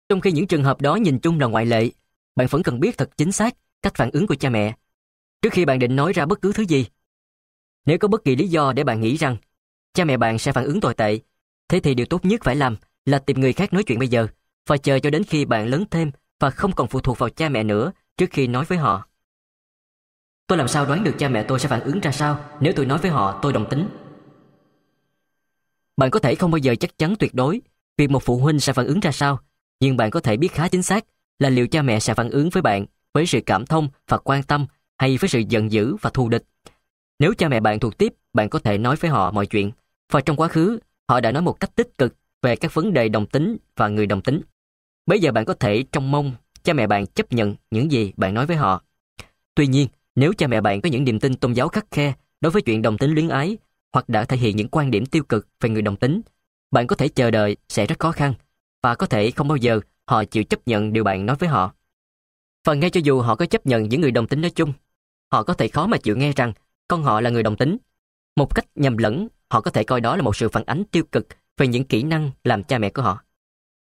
Trong khi những trường hợp đó nhìn chung là ngoại lệ, bạn vẫn cần biết thật chính xác cách phản ứng của cha mẹ trước khi bạn định nói ra bất cứ thứ gì. Nếu có bất kỳ lý do để bạn nghĩ rằng cha mẹ bạn sẽ phản ứng tồi tệ, thế thì điều tốt nhất phải làm là tìm người khác nói chuyện bây giờ và chờ cho đến khi bạn lớn thêm và không còn phụ thuộc vào cha mẹ nữa trước khi nói với họ. Tôi làm sao đoán được cha mẹ tôi sẽ phản ứng ra sao nếu tôi nói với họ tôi đồng tính. Bạn có thể không bao giờ chắc chắn tuyệt đối việc một phụ huynh sẽ phản ứng ra sao, nhưng bạn có thể biết khá chính xác là liệu cha mẹ sẽ phản ứng với bạn với sự cảm thông và quan tâm hay với sự giận dữ và thù địch. Nếu cha mẹ bạn thuộc tiếp, bạn có thể nói với họ mọi chuyện. Và trong quá khứ, họ đã nói một cách tích cực về các vấn đề đồng tính và người đồng tính. Bây giờ bạn có thể trong mong cha mẹ bạn chấp nhận những gì bạn nói với họ. Tuy nhiên, nếu cha mẹ bạn có những niềm tin tôn giáo khắc khe đối với chuyện đồng tính luyến ái hoặc đã thể hiện những quan điểm tiêu cực về người đồng tính, bạn có thể chờ đợi sẽ rất khó khăn và có thể không bao giờ họ chịu chấp nhận điều bạn nói với họ. Và ngay cho dù họ có chấp nhận những người đồng tính nói chung, họ có thể khó mà chịu nghe rằng con họ là người đồng tính. Một cách nhầm lẫn, họ có thể coi đó là một sự phản ánh tiêu cực về những kỹ năng làm cha mẹ của họ.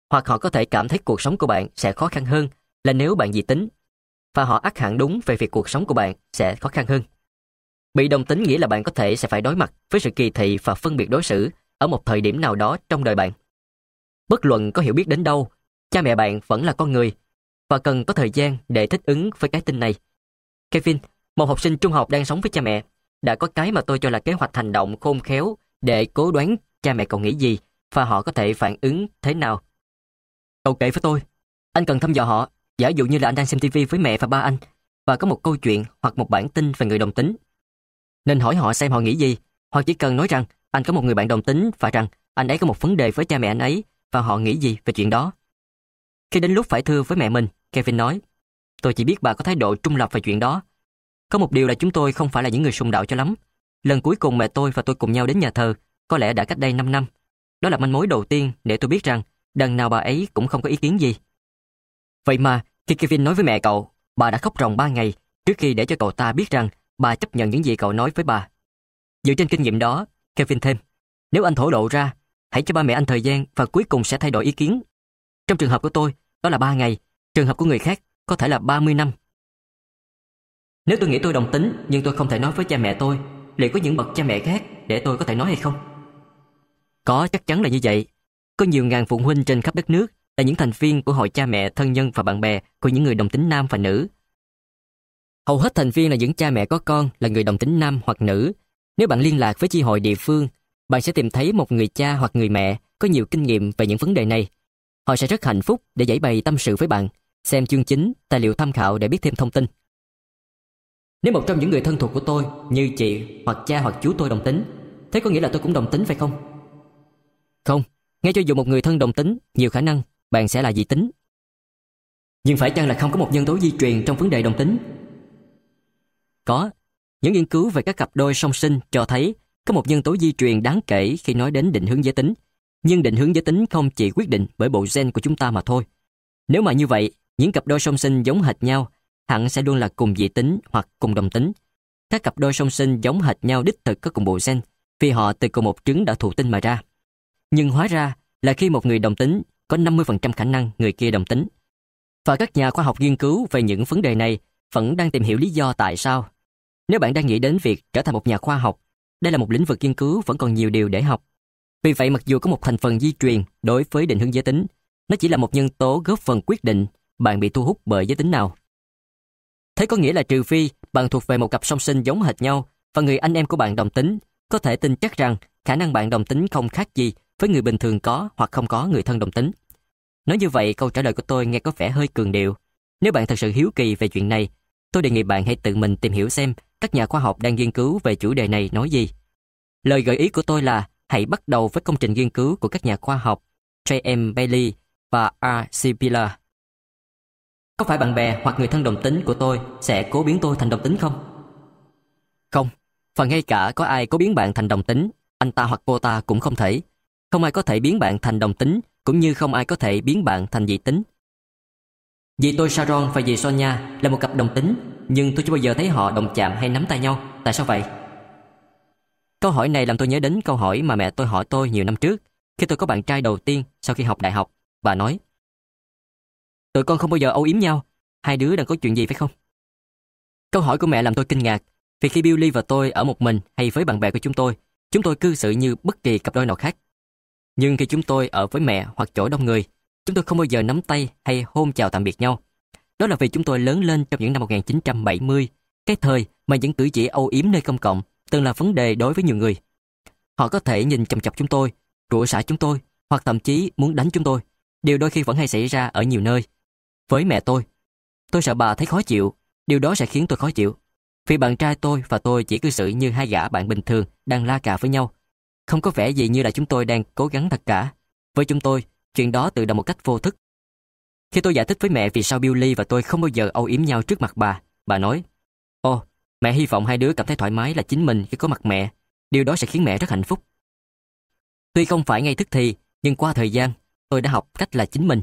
Hoặc họ có thể cảm thấy cuộc sống của bạn sẽ khó khăn hơn là nếu bạn dị tính và họ ác hẳn đúng về việc cuộc sống của bạn sẽ khó khăn hơn. Bị đồng tính nghĩa là bạn có thể sẽ phải đối mặt với sự kỳ thị và phân biệt đối xử ở một thời điểm nào đó trong đời bạn. Bất luận có hiểu biết đến đâu, cha mẹ bạn vẫn là con người và cần có thời gian để thích ứng với cái tin này. Kevin, một học sinh trung học đang sống với cha mẹ, đã có cái mà tôi cho là kế hoạch hành động khôn khéo để cố đoán cha mẹ cậu nghĩ gì và họ có thể phản ứng thế nào. Cậu kể với tôi, anh cần thăm dò họ Giả dụ như là anh đang xem TV với mẹ và ba anh và có một câu chuyện hoặc một bản tin về người đồng tính. Nên hỏi họ xem họ nghĩ gì, hoặc chỉ cần nói rằng anh có một người bạn đồng tính và rằng anh ấy có một vấn đề với cha mẹ anh ấy và họ nghĩ gì về chuyện đó. Khi đến lúc phải thưa với mẹ mình, Kevin nói, tôi chỉ biết bà có thái độ trung lập về chuyện đó. Có một điều là chúng tôi không phải là những người sùng đạo cho lắm. Lần cuối cùng mẹ tôi và tôi cùng nhau đến nhà thờ, có lẽ đã cách đây 5 năm. Đó là manh mối đầu tiên để tôi biết rằng đằng nào bà ấy cũng không có ý kiến gì. Vậy mà, khi Kevin nói với mẹ cậu, bà đã khóc ròng ba ngày trước khi để cho cậu ta biết rằng bà chấp nhận những gì cậu nói với bà. Dựa trên kinh nghiệm đó, Kevin thêm, nếu anh thổ lộ ra, hãy cho ba mẹ anh thời gian và cuối cùng sẽ thay đổi ý kiến. Trong trường hợp của tôi, đó là ba ngày, trường hợp của người khác có thể là 30 năm. Nếu tôi nghĩ tôi đồng tính nhưng tôi không thể nói với cha mẹ tôi, liệu có những bậc cha mẹ khác để tôi có thể nói hay không? Có chắc chắn là như vậy. Có nhiều ngàn phụ huynh trên khắp đất nước là những thành viên của hội cha mẹ, thân nhân và bạn bè của những người đồng tính nam và nữ. Hầu hết thành viên là những cha mẹ có con là người đồng tính nam hoặc nữ. Nếu bạn liên lạc với chi hội địa phương, bạn sẽ tìm thấy một người cha hoặc người mẹ có nhiều kinh nghiệm về những vấn đề này. Họ sẽ rất hạnh phúc để giải bày tâm sự với bạn. Xem chương chính, tài liệu tham khảo để biết thêm thông tin. Nếu một trong những người thân thuộc của tôi như chị hoặc cha hoặc chú tôi đồng tính, thế có nghĩa là tôi cũng đồng tính phải không? Không, ngay cho dù một người thân đồng tính, nhiều khả năng bạn sẽ là dị tính. Nhưng phải chăng là không có một nhân tố di truyền trong vấn đề đồng tính? Có. Những nghiên cứu về các cặp đôi song sinh cho thấy có một nhân tố di truyền đáng kể khi nói đến định hướng giới tính. Nhưng định hướng giới tính không chỉ quyết định bởi bộ gen của chúng ta mà thôi. Nếu mà như vậy, những cặp đôi song sinh giống hệt nhau hẳn sẽ luôn là cùng dị tính hoặc cùng đồng tính. Các cặp đôi song sinh giống hệt nhau đích thực có cùng bộ gen vì họ từ cùng một trứng đã thụ tinh mà ra. Nhưng hóa ra là khi một người đồng tính có 50% khả năng người kia đồng tính. Và các nhà khoa học nghiên cứu về những vấn đề này vẫn đang tìm hiểu lý do tại sao. Nếu bạn đang nghĩ đến việc trở thành một nhà khoa học, đây là một lĩnh vực nghiên cứu vẫn còn nhiều điều để học. Vì vậy mặc dù có một thành phần di truyền đối với định hướng giới tính, nó chỉ là một nhân tố góp phần quyết định bạn bị thu hút bởi giới tính nào. Thế có nghĩa là trừ phi bạn thuộc về một cặp song sinh giống hệt nhau và người anh em của bạn đồng tính, có thể tin chắc rằng khả năng bạn đồng tính không khác gì với người bình thường có hoặc không có người thân đồng tính. Nói như vậy, câu trả lời của tôi nghe có vẻ hơi cường điệu. Nếu bạn thật sự hiếu kỳ về chuyện này, tôi đề nghị bạn hãy tự mình tìm hiểu xem các nhà khoa học đang nghiên cứu về chủ đề này nói gì. Lời gợi ý của tôi là hãy bắt đầu với công trình nghiên cứu của các nhà khoa học J.M. Bailey và R. Sibilla. Có phải bạn bè hoặc người thân đồng tính của tôi sẽ cố biến tôi thành đồng tính không? Không, và ngay cả có ai cố biến bạn thành đồng tính, anh ta hoặc cô ta cũng không thể. Không ai có thể biến bạn thành đồng tính, cũng như không ai có thể biến bạn thành dị tính. Vì tôi Sharon và dì Sonia là một cặp đồng tính, nhưng tôi chưa bao giờ thấy họ đồng chạm hay nắm tay nhau. Tại sao vậy? Câu hỏi này làm tôi nhớ đến câu hỏi mà mẹ tôi hỏi tôi nhiều năm trước, khi tôi có bạn trai đầu tiên sau khi học đại học. Bà nói, Tụi con không bao giờ âu yếm nhau, hai đứa đang có chuyện gì phải không? Câu hỏi của mẹ làm tôi kinh ngạc, vì khi Billy và tôi ở một mình hay với bạn bè của chúng tôi, chúng tôi cư xử như bất kỳ cặp đôi nào khác. Nhưng khi chúng tôi ở với mẹ hoặc chỗ đông người, chúng tôi không bao giờ nắm tay hay hôn chào tạm biệt nhau. Đó là vì chúng tôi lớn lên trong những năm 1970, cái thời mà những cử chỉ âu yếm nơi công cộng từng là vấn đề đối với nhiều người. Họ có thể nhìn chằm chọc chúng tôi, rủa xả chúng tôi, hoặc thậm chí muốn đánh chúng tôi. Điều đôi khi vẫn hay xảy ra ở nhiều nơi. Với mẹ tôi, tôi sợ bà thấy khó chịu, điều đó sẽ khiến tôi khó chịu. Vì bạn trai tôi và tôi chỉ cư xử như hai gã bạn bình thường đang la cà với nhau, không có vẻ gì như là chúng tôi đang cố gắng thật cả. Với chúng tôi, chuyện đó tự động một cách vô thức. Khi tôi giải thích với mẹ vì sao Billy và tôi không bao giờ âu yếm nhau trước mặt bà, bà nói, oh mẹ hy vọng hai đứa cảm thấy thoải mái là chính mình khi có mặt mẹ. Điều đó sẽ khiến mẹ rất hạnh phúc. Tuy không phải ngay thức thì, nhưng qua thời gian, tôi đã học cách là chính mình.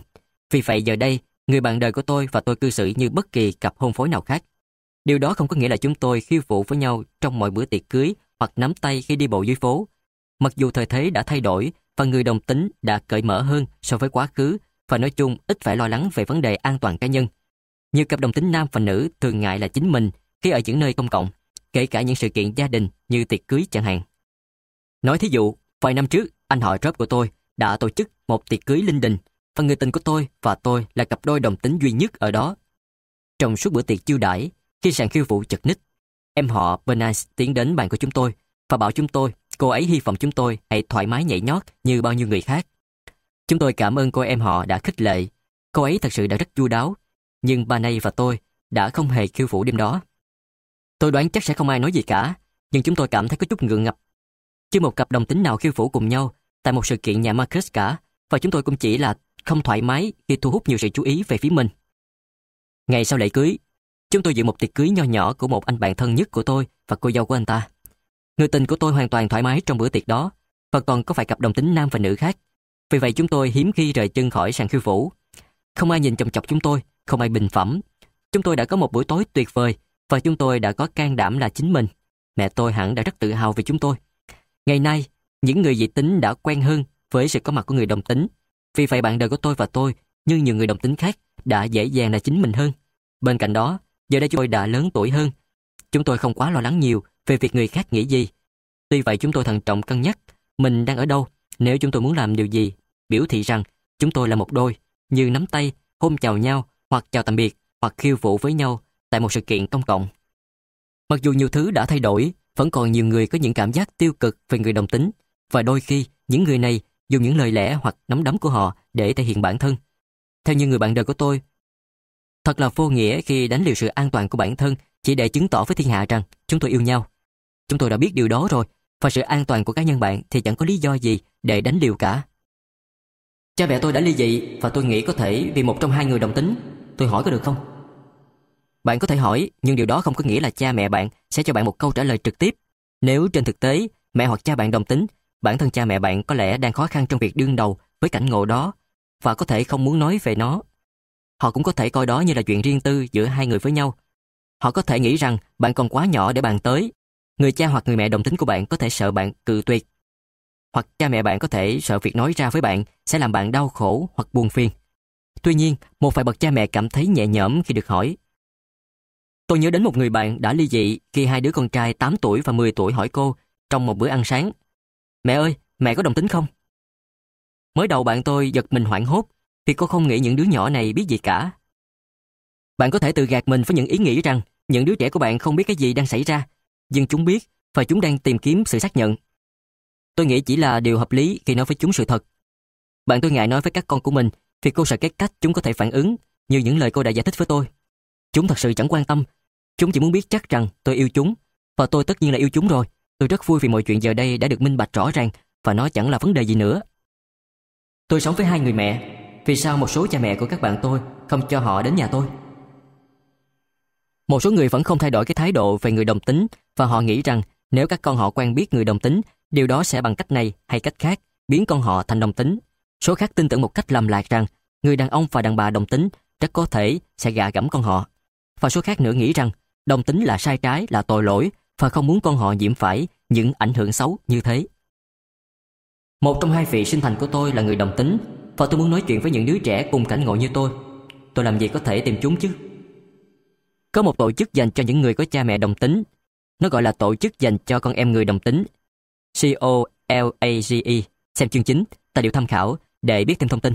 Vì vậy giờ đây, người bạn đời của tôi và tôi cư xử như bất kỳ cặp hôn phối nào khác. Điều đó không có nghĩa là chúng tôi khiêu vũ với nhau trong mọi bữa tiệc cưới hoặc nắm tay khi đi bộ dưới phố, Mặc dù thời thế đã thay đổi và người đồng tính đã cởi mở hơn so với quá khứ và nói chung ít phải lo lắng về vấn đề an toàn cá nhân. Nhiều cặp đồng tính nam và nữ thường ngại là chính mình khi ở những nơi công cộng, kể cả những sự kiện gia đình như tiệc cưới chẳng hạn. Nói thí dụ, vài năm trước, anh họ Rob của tôi đã tổ chức một tiệc cưới linh đình và người tình của tôi và tôi là cặp đôi đồng tính duy nhất ở đó. Trong suốt bữa tiệc chiêu đãi, khi sàn khiêu vũ chật ních, em họ Bernice tiến đến bàn của chúng tôi và bảo chúng tôi Cô ấy hy vọng chúng tôi hãy thoải mái nhảy nhót như bao nhiêu người khác. Chúng tôi cảm ơn cô em họ đã khích lệ. Cô ấy thật sự đã rất chu đáo. Nhưng bà này và tôi đã không hề khiêu vũ đêm đó. Tôi đoán chắc sẽ không ai nói gì cả, nhưng chúng tôi cảm thấy có chút ngượng ngập. Chưa một cặp đồng tính nào khiêu vũ cùng nhau tại một sự kiện nhà Marcus cả, và chúng tôi cũng chỉ là không thoải mái khi thu hút nhiều sự chú ý về phía mình. Ngày sau lễ cưới, chúng tôi dự một tiệc cưới nho nhỏ của một anh bạn thân nhất của tôi và cô dâu của anh ta. Người tình của tôi hoàn toàn thoải mái trong bữa tiệc đó và còn có phải cặp đồng tính nam và nữ khác. Vì vậy chúng tôi hiếm khi rời chân khỏi sàn khiêu vũ. Không ai nhìn chòng chọc chúng tôi, không ai bình phẩm. Chúng tôi đã có một buổi tối tuyệt vời và chúng tôi đã có can đảm là chính mình. Mẹ tôi hẳn đã rất tự hào về chúng tôi. Ngày nay, những người dị tính đã quen hơn với sự có mặt của người đồng tính. Vì vậy bạn đời của tôi và tôi, như nhiều người đồng tính khác, đã dễ dàng là chính mình hơn. Bên cạnh đó, giờ đây chúng tôi đã lớn tuổi hơn. Chúng tôi không quá lo lắng nhiều về việc người khác nghĩ gì. Tuy vậy chúng tôi thận trọng cân nhắc mình đang ở đâu nếu chúng tôi muốn làm điều gì, biểu thị rằng chúng tôi là một đôi, như nắm tay, hôn chào nhau hoặc chào tạm biệt hoặc khiêu vũ với nhau tại một sự kiện công cộng. Mặc dù nhiều thứ đã thay đổi, vẫn còn nhiều người có những cảm giác tiêu cực về người đồng tính và đôi khi những người này dùng những lời lẽ hoặc nắm đấm của họ để thể hiện bản thân. Theo như người bạn đời của tôi, thật là vô nghĩa khi đánh liều sự an toàn của bản thân chỉ để chứng tỏ với thiên hạ rằng chúng tôi yêu nhau. Chúng tôi đã biết điều đó rồi, và sự an toàn của cá nhân bạn thì chẳng có lý do gì để đánh liều cả. Cha mẹ tôi đã ly dị và tôi nghĩ có thể vì một trong hai người đồng tính. Tôi hỏi có được không? Bạn có thể hỏi, nhưng điều đó không có nghĩa là cha mẹ bạn sẽ cho bạn một câu trả lời trực tiếp. Nếu trên thực tế, mẹ hoặc cha bạn đồng tính, bản thân cha mẹ bạn có lẽ đang khó khăn trong việc đương đầu với cảnh ngộ đó và có thể không muốn nói về nó. Họ cũng có thể coi đó như là chuyện riêng tư giữa hai người với nhau. Họ có thể nghĩ rằng bạn còn quá nhỏ để bàn tới Người cha hoặc người mẹ đồng tính của bạn có thể sợ bạn cự tuyệt. Hoặc cha mẹ bạn có thể sợ việc nói ra với bạn sẽ làm bạn đau khổ hoặc buồn phiền. Tuy nhiên, một vài bậc cha mẹ cảm thấy nhẹ nhõm khi được hỏi. Tôi nhớ đến một người bạn đã ly dị khi hai đứa con trai 8 tuổi và 10 tuổi hỏi cô trong một bữa ăn sáng. Mẹ ơi, mẹ có đồng tính không? Mới đầu bạn tôi giật mình hoảng hốt vì cô không nghĩ những đứa nhỏ này biết gì cả. Bạn có thể tự gạt mình với những ý nghĩ rằng những đứa trẻ của bạn không biết cái gì đang xảy ra dân chúng biết và chúng đang tìm kiếm sự xác nhận. Tôi nghĩ chỉ là điều hợp lý khi nói với chúng sự thật. Bạn tôi ngại nói với các con của mình vì cô sợ cái cách chúng có thể phản ứng như những lời cô đã giải thích với tôi. Chúng thật sự chẳng quan tâm. Chúng chỉ muốn biết chắc rằng tôi yêu chúng và tôi tất nhiên là yêu chúng rồi. Tôi rất vui vì mọi chuyện giờ đây đã được minh bạch rõ ràng và nó chẳng là vấn đề gì nữa. Tôi sống với hai người mẹ. Vì sao một số cha mẹ của các bạn tôi không cho họ đến nhà tôi? Một số người vẫn không thay đổi cái thái độ về người đồng tính và họ nghĩ rằng nếu các con họ quen biết người đồng tính, điều đó sẽ bằng cách này hay cách khác biến con họ thành đồng tính. Số khác tin tưởng một cách lầm lạc rằng người đàn ông và đàn bà đồng tính rất có thể sẽ gạ gẫm con họ. Và số khác nữa nghĩ rằng đồng tính là sai trái, là tội lỗi và không muốn con họ nhiễm phải những ảnh hưởng xấu như thế. Một trong hai vị sinh thành của tôi là người đồng tính và tôi muốn nói chuyện với những đứa trẻ cùng cảnh ngộ như tôi. Tôi làm gì có thể tìm chúng chứ? Có một tổ chức dành cho những người có cha mẹ đồng tính nó gọi là tổ chức dành cho con em người đồng tính. c e. Xem chương chính, tài liệu tham khảo để biết thêm thông tin.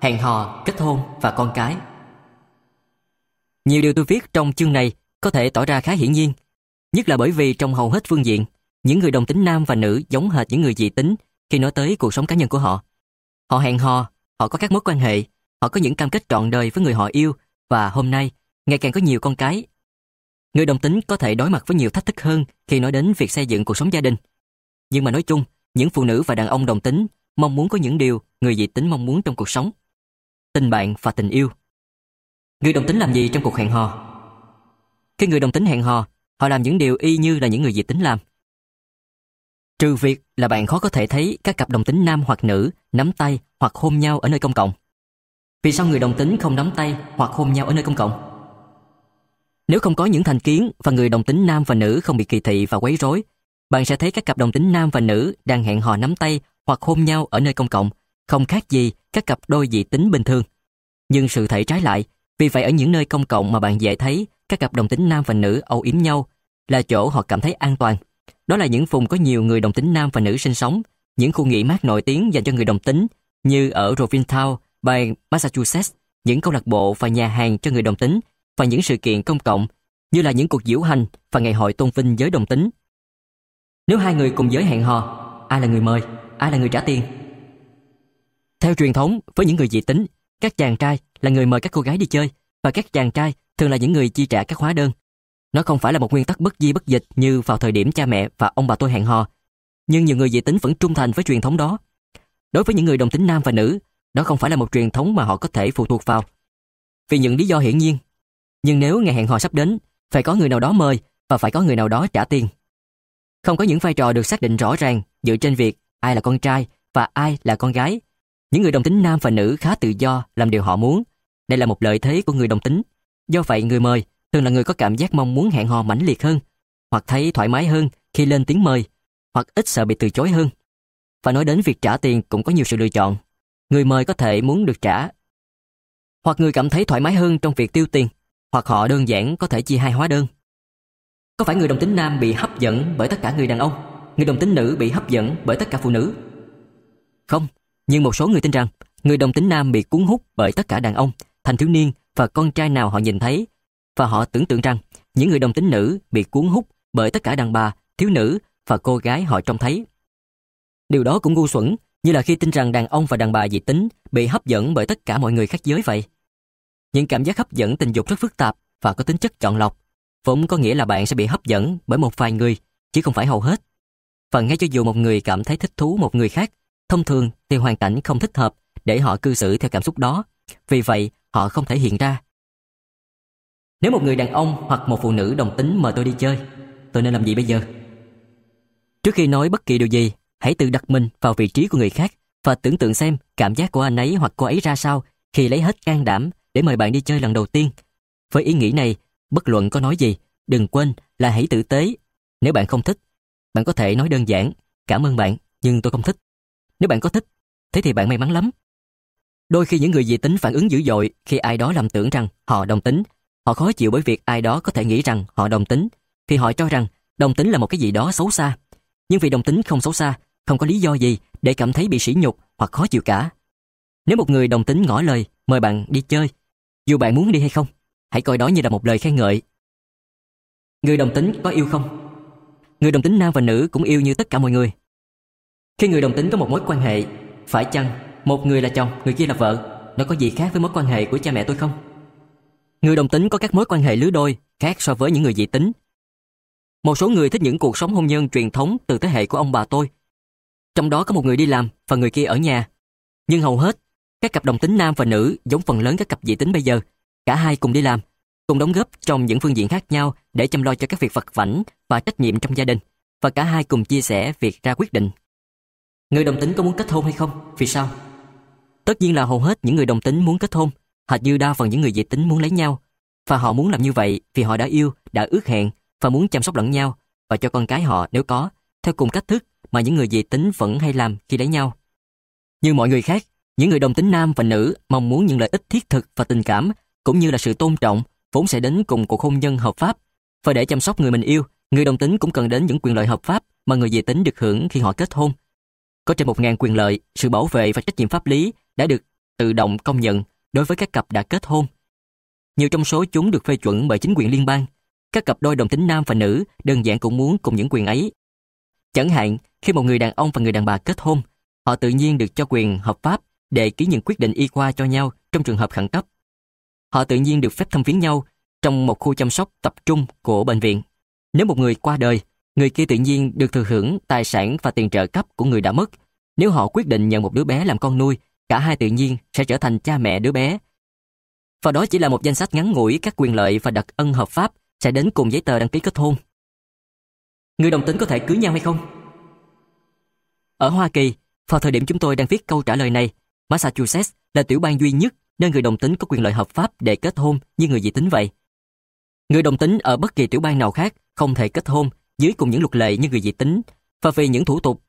Hẹn hò, kết hôn và con cái. Nhiều điều tôi viết trong chương này có thể tỏ ra khá hiển nhiên, nhất là bởi vì trong hầu hết phương diện, những người đồng tính nam và nữ giống hệt những người dị tính khi nói tới cuộc sống cá nhân của họ. Họ hẹn hò, họ có các mối quan hệ, họ có những cam kết trọn đời với người họ yêu và hôm nay ngày càng có nhiều con cái. Người đồng tính có thể đối mặt với nhiều thách thức hơn khi nói đến việc xây dựng cuộc sống gia đình. Nhưng mà nói chung, những phụ nữ và đàn ông đồng tính mong muốn có những điều người dị tính mong muốn trong cuộc sống. Tình bạn và tình yêu. Người đồng tính làm gì trong cuộc hẹn hò? Khi người đồng tính hẹn hò, họ làm những điều y như là những người dị tính làm. Trừ việc là bạn khó có thể thấy các cặp đồng tính nam hoặc nữ nắm tay hoặc hôn nhau ở nơi công cộng. Vì sao người đồng tính không nắm tay hoặc hôn nhau ở nơi công cộng? Nếu không có những thành kiến và người đồng tính nam và nữ không bị kỳ thị và quấy rối, bạn sẽ thấy các cặp đồng tính nam và nữ đang hẹn hò nắm tay hoặc hôn nhau ở nơi công cộng, không khác gì các cặp đôi dị tính bình thường. Nhưng sự thể trái lại, vì vậy ở những nơi công cộng mà bạn dễ thấy các cặp đồng tính nam và nữ âu yếm nhau là chỗ họ cảm thấy an toàn. Đó là những vùng có nhiều người đồng tính nam và nữ sinh sống, những khu nghỉ mát nổi tiếng dành cho người đồng tính như ở Provincetown, bang Massachusetts, những câu lạc bộ và nhà hàng cho người đồng tính và những sự kiện công cộng như là những cuộc diễu hành và ngày hội tôn vinh giới đồng tính. Nếu hai người cùng giới hẹn hò, ai là người mời, ai là người trả tiền? Theo truyền thống, với những người dị tính, các chàng trai là người mời các cô gái đi chơi và các chàng trai thường là những người chi trả các hóa đơn. Nó không phải là một nguyên tắc bất di bất dịch như vào thời điểm cha mẹ và ông bà tôi hẹn hò, nhưng nhiều người dị tính vẫn trung thành với truyền thống đó. Đối với những người đồng tính nam và nữ, đó không phải là một truyền thống mà họ có thể phụ thuộc vào. Vì những lý do hiển nhiên nhưng nếu ngày hẹn hò sắp đến, phải có người nào đó mời và phải có người nào đó trả tiền. Không có những vai trò được xác định rõ ràng dựa trên việc ai là con trai và ai là con gái. Những người đồng tính nam và nữ khá tự do làm điều họ muốn. Đây là một lợi thế của người đồng tính. Do vậy người mời thường là người có cảm giác mong muốn hẹn hò mãnh liệt hơn, hoặc thấy thoải mái hơn khi lên tiếng mời, hoặc ít sợ bị từ chối hơn. Và nói đến việc trả tiền cũng có nhiều sự lựa chọn. Người mời có thể muốn được trả, hoặc người cảm thấy thoải mái hơn trong việc tiêu tiền hoặc họ đơn giản có thể chia hai hóa đơn. Có phải người đồng tính nam bị hấp dẫn bởi tất cả người đàn ông, người đồng tính nữ bị hấp dẫn bởi tất cả phụ nữ? Không, nhưng một số người tin rằng người đồng tính nam bị cuốn hút bởi tất cả đàn ông, thành thiếu niên và con trai nào họ nhìn thấy và họ tưởng tượng rằng những người đồng tính nữ bị cuốn hút bởi tất cả đàn bà, thiếu nữ và cô gái họ trông thấy. Điều đó cũng ngu xuẩn, như là khi tin rằng đàn ông và đàn bà dị tính bị hấp dẫn bởi tất cả mọi người khác giới vậy. Những cảm giác hấp dẫn tình dục rất phức tạp và có tính chất chọn lọc. Vốn có nghĩa là bạn sẽ bị hấp dẫn bởi một vài người, chứ không phải hầu hết. Và ngay cho dù một người cảm thấy thích thú một người khác, thông thường thì hoàn cảnh không thích hợp để họ cư xử theo cảm xúc đó. Vì vậy, họ không thể hiện ra. Nếu một người đàn ông hoặc một phụ nữ đồng tính mời tôi đi chơi, tôi nên làm gì bây giờ? Trước khi nói bất kỳ điều gì, hãy tự đặt mình vào vị trí của người khác và tưởng tượng xem cảm giác của anh ấy hoặc cô ấy ra sao khi lấy hết can đảm để mời bạn đi chơi lần đầu tiên. Với ý nghĩ này, bất luận có nói gì, đừng quên là hãy tử tế. Nếu bạn không thích, bạn có thể nói đơn giản, cảm ơn bạn, nhưng tôi không thích. Nếu bạn có thích, thế thì bạn may mắn lắm. Đôi khi những người dị tính phản ứng dữ dội khi ai đó làm tưởng rằng họ đồng tính. Họ khó chịu bởi việc ai đó có thể nghĩ rằng họ đồng tính, thì họ cho rằng đồng tính là một cái gì đó xấu xa. Nhưng vì đồng tính không xấu xa, không có lý do gì để cảm thấy bị sỉ nhục hoặc khó chịu cả. Nếu một người đồng tính ngỏ lời mời bạn đi chơi dù bạn muốn đi hay không, hãy coi đó như là một lời khen ngợi. Người đồng tính có yêu không? Người đồng tính nam và nữ cũng yêu như tất cả mọi người. Khi người đồng tính có một mối quan hệ, phải chăng một người là chồng, người kia là vợ, nó có gì khác với mối quan hệ của cha mẹ tôi không? Người đồng tính có các mối quan hệ lứa đôi khác so với những người dị tính. Một số người thích những cuộc sống hôn nhân truyền thống từ thế hệ của ông bà tôi. Trong đó có một người đi làm và người kia ở nhà. Nhưng hầu hết các cặp đồng tính nam và nữ giống phần lớn các cặp dị tính bây giờ, cả hai cùng đi làm, cùng đóng góp trong những phương diện khác nhau để chăm lo cho các việc vật vảnh và trách nhiệm trong gia đình và cả hai cùng chia sẻ việc ra quyết định. Người đồng tính có muốn kết hôn hay không? Vì sao? Tất nhiên là hầu hết những người đồng tính muốn kết hôn, hệt như đa phần những người dị tính muốn lấy nhau. Và họ muốn làm như vậy vì họ đã yêu, đã ước hẹn và muốn chăm sóc lẫn nhau và cho con cái họ nếu có, theo cùng cách thức mà những người dị tính vẫn hay làm khi lấy nhau. Như mọi người khác, những người đồng tính nam và nữ mong muốn những lợi ích thiết thực và tình cảm cũng như là sự tôn trọng vốn sẽ đến cùng cuộc hôn nhân hợp pháp. Và để chăm sóc người mình yêu, người đồng tính cũng cần đến những quyền lợi hợp pháp mà người dị tính được hưởng khi họ kết hôn. Có trên 1.000 quyền lợi, sự bảo vệ và trách nhiệm pháp lý đã được tự động công nhận đối với các cặp đã kết hôn. Nhiều trong số chúng được phê chuẩn bởi chính quyền liên bang. Các cặp đôi đồng tính nam và nữ đơn giản cũng muốn cùng những quyền ấy. Chẳng hạn, khi một người đàn ông và người đàn bà kết hôn, họ tự nhiên được cho quyền hợp pháp để ký những quyết định y khoa cho nhau trong trường hợp khẩn cấp. Họ tự nhiên được phép thăm viếng nhau trong một khu chăm sóc tập trung của bệnh viện. Nếu một người qua đời, người kia tự nhiên được thừa hưởng tài sản và tiền trợ cấp của người đã mất. Nếu họ quyết định nhận một đứa bé làm con nuôi, cả hai tự nhiên sẽ trở thành cha mẹ đứa bé. Và đó chỉ là một danh sách ngắn ngủi các quyền lợi và đặc ân hợp pháp sẽ đến cùng giấy tờ đăng ký kết hôn. Người đồng tính có thể cưới nhau hay không? Ở Hoa Kỳ, vào thời điểm chúng tôi đang viết câu trả lời này, Massachusetts là tiểu bang duy nhất nơi người đồng tính có quyền lợi hợp pháp để kết hôn như người dị tính vậy. Người đồng tính ở bất kỳ tiểu bang nào khác không thể kết hôn dưới cùng những luật lệ như người dị tính và vì những thủ tục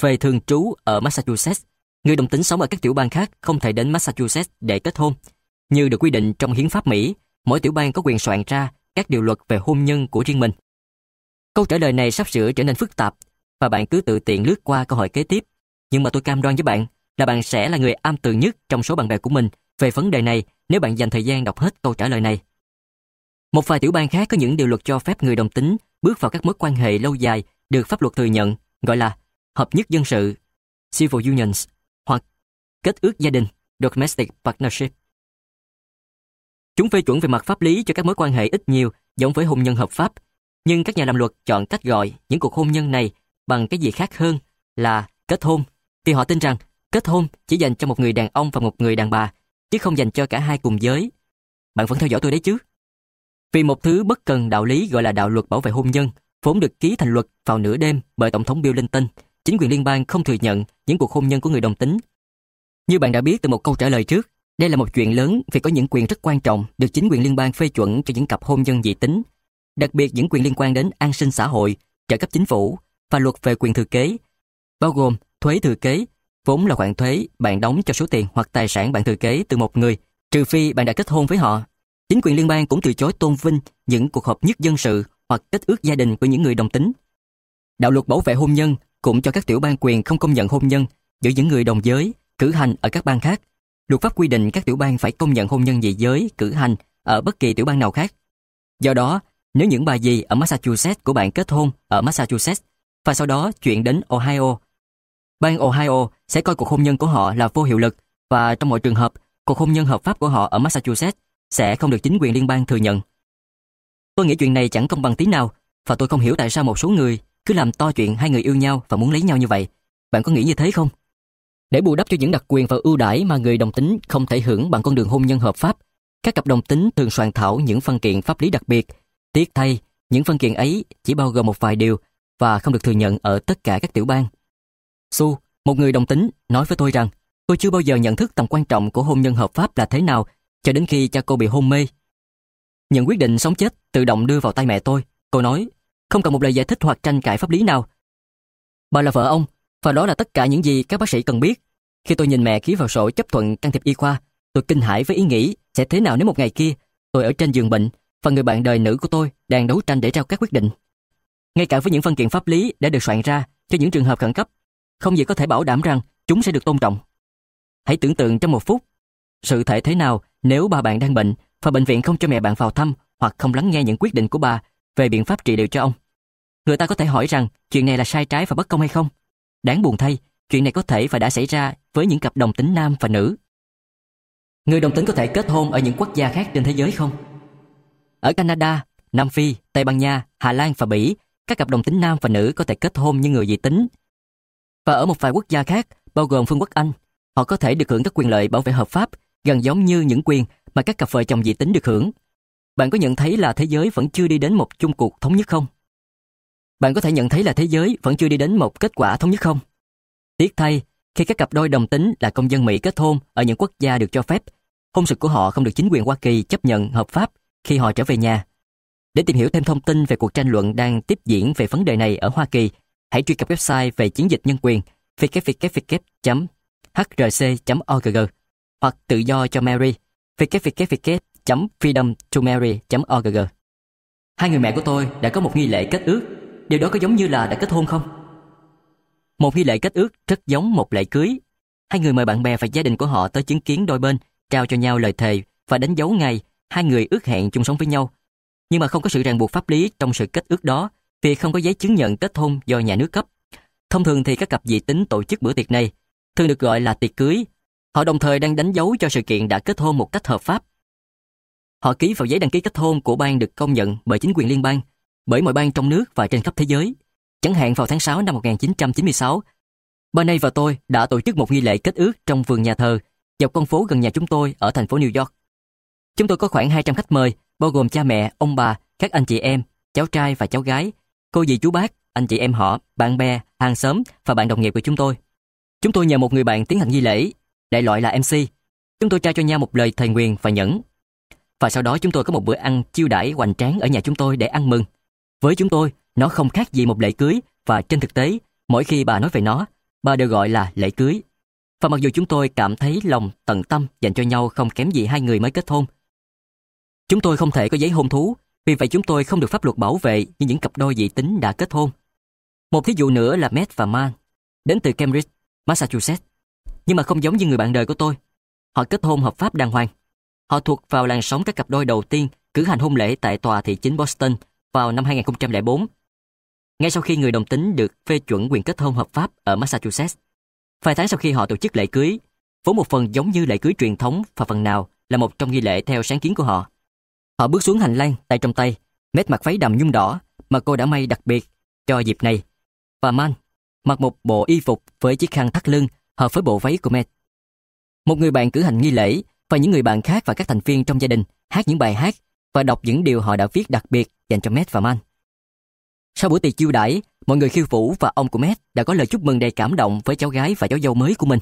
về thường trú ở Massachusetts. Người đồng tính sống ở các tiểu bang khác không thể đến Massachusetts để kết hôn. Như được quy định trong hiến pháp Mỹ, mỗi tiểu bang có quyền soạn ra các điều luật về hôn nhân của riêng mình. Câu trả lời này sắp sửa trở nên phức tạp và bạn cứ tự tiện lướt qua câu hỏi kế tiếp. Nhưng mà tôi cam đoan với bạn là bạn sẽ là người am tường nhất trong số bạn bè của mình về vấn đề này nếu bạn dành thời gian đọc hết câu trả lời này. Một vài tiểu bang khác có những điều luật cho phép người đồng tính bước vào các mối quan hệ lâu dài được pháp luật thừa nhận, gọi là hợp nhất dân sự, civil unions, hoặc kết ước gia đình, domestic partnership. Chúng phê chuẩn về mặt pháp lý cho các mối quan hệ ít nhiều giống với hôn nhân hợp pháp, nhưng các nhà làm luật chọn cách gọi những cuộc hôn nhân này bằng cái gì khác hơn là kết hôn, vì họ tin rằng Kết hôn chỉ dành cho một người đàn ông và một người đàn bà, chứ không dành cho cả hai cùng giới. Bạn vẫn theo dõi tôi đấy chứ? Vì một thứ bất cần đạo lý gọi là đạo luật bảo vệ hôn nhân, vốn được ký thành luật vào nửa đêm bởi Tổng thống Bill Clinton, chính quyền liên bang không thừa nhận những cuộc hôn nhân của người đồng tính. Như bạn đã biết từ một câu trả lời trước, đây là một chuyện lớn vì có những quyền rất quan trọng được chính quyền liên bang phê chuẩn cho những cặp hôn nhân dị tính, đặc biệt những quyền liên quan đến an sinh xã hội, trợ cấp chính phủ và luật về quyền thừa kế, bao gồm thuế thừa kế Vốn là khoản thuế bạn đóng cho số tiền hoặc tài sản bạn thừa kế từ một người, trừ phi bạn đã kết hôn với họ. Chính quyền liên bang cũng từ chối tôn vinh những cuộc họp nhất dân sự hoặc kết ước gia đình của những người đồng tính. Đạo luật bảo vệ hôn nhân cũng cho các tiểu bang quyền không công nhận hôn nhân giữa những người đồng giới cử hành ở các bang khác. Luật pháp quy định các tiểu bang phải công nhận hôn nhân dị giới cử hành ở bất kỳ tiểu bang nào khác. Do đó, nếu những bà dì ở Massachusetts của bạn kết hôn ở Massachusetts và sau đó chuyển đến Ohio bang Ohio sẽ coi cuộc hôn nhân của họ là vô hiệu lực và trong mọi trường hợp, cuộc hôn nhân hợp pháp của họ ở Massachusetts sẽ không được chính quyền liên bang thừa nhận. Tôi nghĩ chuyện này chẳng công bằng tí nào và tôi không hiểu tại sao một số người cứ làm to chuyện hai người yêu nhau và muốn lấy nhau như vậy. Bạn có nghĩ như thế không? Để bù đắp cho những đặc quyền và ưu đãi mà người đồng tính không thể hưởng bằng con đường hôn nhân hợp pháp, các cặp đồng tính thường soạn thảo những văn kiện pháp lý đặc biệt. Tiếc thay, những văn kiện ấy chỉ bao gồm một vài điều và không được thừa nhận ở tất cả các tiểu bang. Su, một người đồng tính, nói với tôi rằng cô chưa bao giờ nhận thức tầm quan trọng của hôn nhân hợp pháp là thế nào cho đến khi cha cô bị hôn mê. Những quyết định sống chết tự động đưa vào tay mẹ tôi. Cô nói, không cần một lời giải thích hoặc tranh cãi pháp lý nào. Bà là vợ ông, và đó là tất cả những gì các bác sĩ cần biết. Khi tôi nhìn mẹ ký vào sổ chấp thuận can thiệp y khoa, tôi kinh hãi với ý nghĩ sẽ thế nào nếu một ngày kia tôi ở trên giường bệnh và người bạn đời nữ của tôi đang đấu tranh để trao các quyết định. Ngay cả với những văn kiện pháp lý đã được soạn ra cho những trường hợp khẩn cấp không gì có thể bảo đảm rằng chúng sẽ được tôn trọng. Hãy tưởng tượng trong một phút, sự thể thế nào nếu bà bạn đang bệnh và bệnh viện không cho mẹ bạn vào thăm hoặc không lắng nghe những quyết định của bà về biện pháp trị liệu cho ông. Người ta có thể hỏi rằng chuyện này là sai trái và bất công hay không? Đáng buồn thay, chuyện này có thể và đã xảy ra với những cặp đồng tính nam và nữ. Người đồng tính có thể kết hôn ở những quốc gia khác trên thế giới không? Ở Canada, Nam Phi, Tây Ban Nha, Hà Lan và Bỉ, các cặp đồng tính nam và nữ có thể kết hôn như người dị tính và ở một vài quốc gia khác, bao gồm Vương quốc Anh, họ có thể được hưởng các quyền lợi bảo vệ hợp pháp gần giống như những quyền mà các cặp vợ chồng dị tính được hưởng. Bạn có nhận thấy là thế giới vẫn chưa đi đến một chung cuộc thống nhất không? Bạn có thể nhận thấy là thế giới vẫn chưa đi đến một kết quả thống nhất không? Tiếc thay, khi các cặp đôi đồng tính là công dân Mỹ kết hôn ở những quốc gia được cho phép, hôn sự của họ không được chính quyền Hoa Kỳ chấp nhận hợp pháp khi họ trở về nhà. Để tìm hiểu thêm thông tin về cuộc tranh luận đang tiếp diễn về vấn đề này ở Hoa Kỳ hãy truy cập website về chiến dịch nhân quyền www.hrc.org hoặc tự do cho Mary www.freedomtomary.org Hai người mẹ của tôi đã có một nghi lễ kết ước. Điều đó có giống như là đã kết hôn không? Một nghi lễ kết ước rất giống một lễ cưới. Hai người mời bạn bè và gia đình của họ tới chứng kiến đôi bên, trao cho nhau lời thề và đánh dấu ngày hai người ước hẹn chung sống với nhau. Nhưng mà không có sự ràng buộc pháp lý trong sự kết ước đó vì không có giấy chứng nhận kết hôn do nhà nước cấp. Thông thường thì các cặp dị tính tổ chức bữa tiệc này thường được gọi là tiệc cưới. Họ đồng thời đang đánh dấu cho sự kiện đã kết hôn một cách hợp pháp. Họ ký vào giấy đăng ký kết hôn của bang được công nhận bởi chính quyền liên bang, bởi mọi bang trong nước và trên khắp thế giới. Chẳng hạn vào tháng 6 năm 1996, Barney và tôi đã tổ chức một nghi lễ kết ước trong vườn nhà thờ dọc con phố gần nhà chúng tôi ở thành phố New York. Chúng tôi có khoảng 200 khách mời, bao gồm cha mẹ, ông bà, các anh chị em, cháu trai và cháu gái cô dì chú bác, anh chị em họ, bạn bè, hàng xóm và bạn đồng nghiệp của chúng tôi. Chúng tôi nhờ một người bạn tiến hành nghi lễ, đại loại là MC. Chúng tôi trao cho nhau một lời thầy nguyền và nhẫn. Và sau đó chúng tôi có một bữa ăn chiêu đãi hoành tráng ở nhà chúng tôi để ăn mừng. Với chúng tôi, nó không khác gì một lễ cưới và trên thực tế, mỗi khi bà nói về nó, bà đều gọi là lễ cưới. Và mặc dù chúng tôi cảm thấy lòng tận tâm dành cho nhau không kém gì hai người mới kết hôn, chúng tôi không thể có giấy hôn thú vì vậy chúng tôi không được pháp luật bảo vệ như những cặp đôi dị tính đã kết hôn. Một thí dụ nữa là Matt và Man, đến từ Cambridge, Massachusetts. Nhưng mà không giống như người bạn đời của tôi. Họ kết hôn hợp pháp đàng hoàng. Họ thuộc vào làn sóng các cặp đôi đầu tiên cử hành hôn lễ tại tòa thị chính Boston vào năm 2004. Ngay sau khi người đồng tính được phê chuẩn quyền kết hôn hợp pháp ở Massachusetts, vài tháng sau khi họ tổ chức lễ cưới, vốn một phần giống như lễ cưới truyền thống và phần nào là một trong nghi lễ theo sáng kiến của họ. Họ bước xuống hành lang, tay trong tay, nét mặc váy đầm nhung đỏ mà cô đã may đặc biệt cho dịp này. Và Man mặc một bộ y phục với chiếc khăn thắt lưng hợp với bộ váy của Matt. Một người bạn cử hành nghi lễ và những người bạn khác và các thành viên trong gia đình hát những bài hát và đọc những điều họ đã viết đặc biệt dành cho Matt và Man. Sau buổi tiệc chiêu đãi, mọi người khiêu vũ và ông của Matt đã có lời chúc mừng đầy cảm động với cháu gái và cháu dâu mới của mình.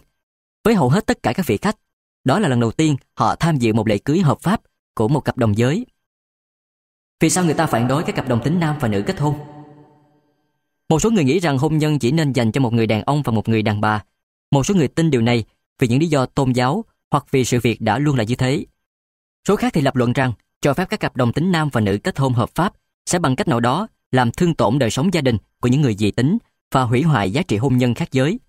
Với hầu hết tất cả các vị khách, đó là lần đầu tiên họ tham dự một lễ cưới hợp pháp của một cặp đồng giới. Vì sao người ta phản đối các cặp đồng tính nam và nữ kết hôn? Một số người nghĩ rằng hôn nhân chỉ nên dành cho một người đàn ông và một người đàn bà. Một số người tin điều này vì những lý do tôn giáo hoặc vì sự việc đã luôn là như thế. Số khác thì lập luận rằng cho phép các cặp đồng tính nam và nữ kết hôn hợp pháp sẽ bằng cách nào đó làm thương tổn đời sống gia đình của những người dị tính và hủy hoại giá trị hôn nhân khác giới.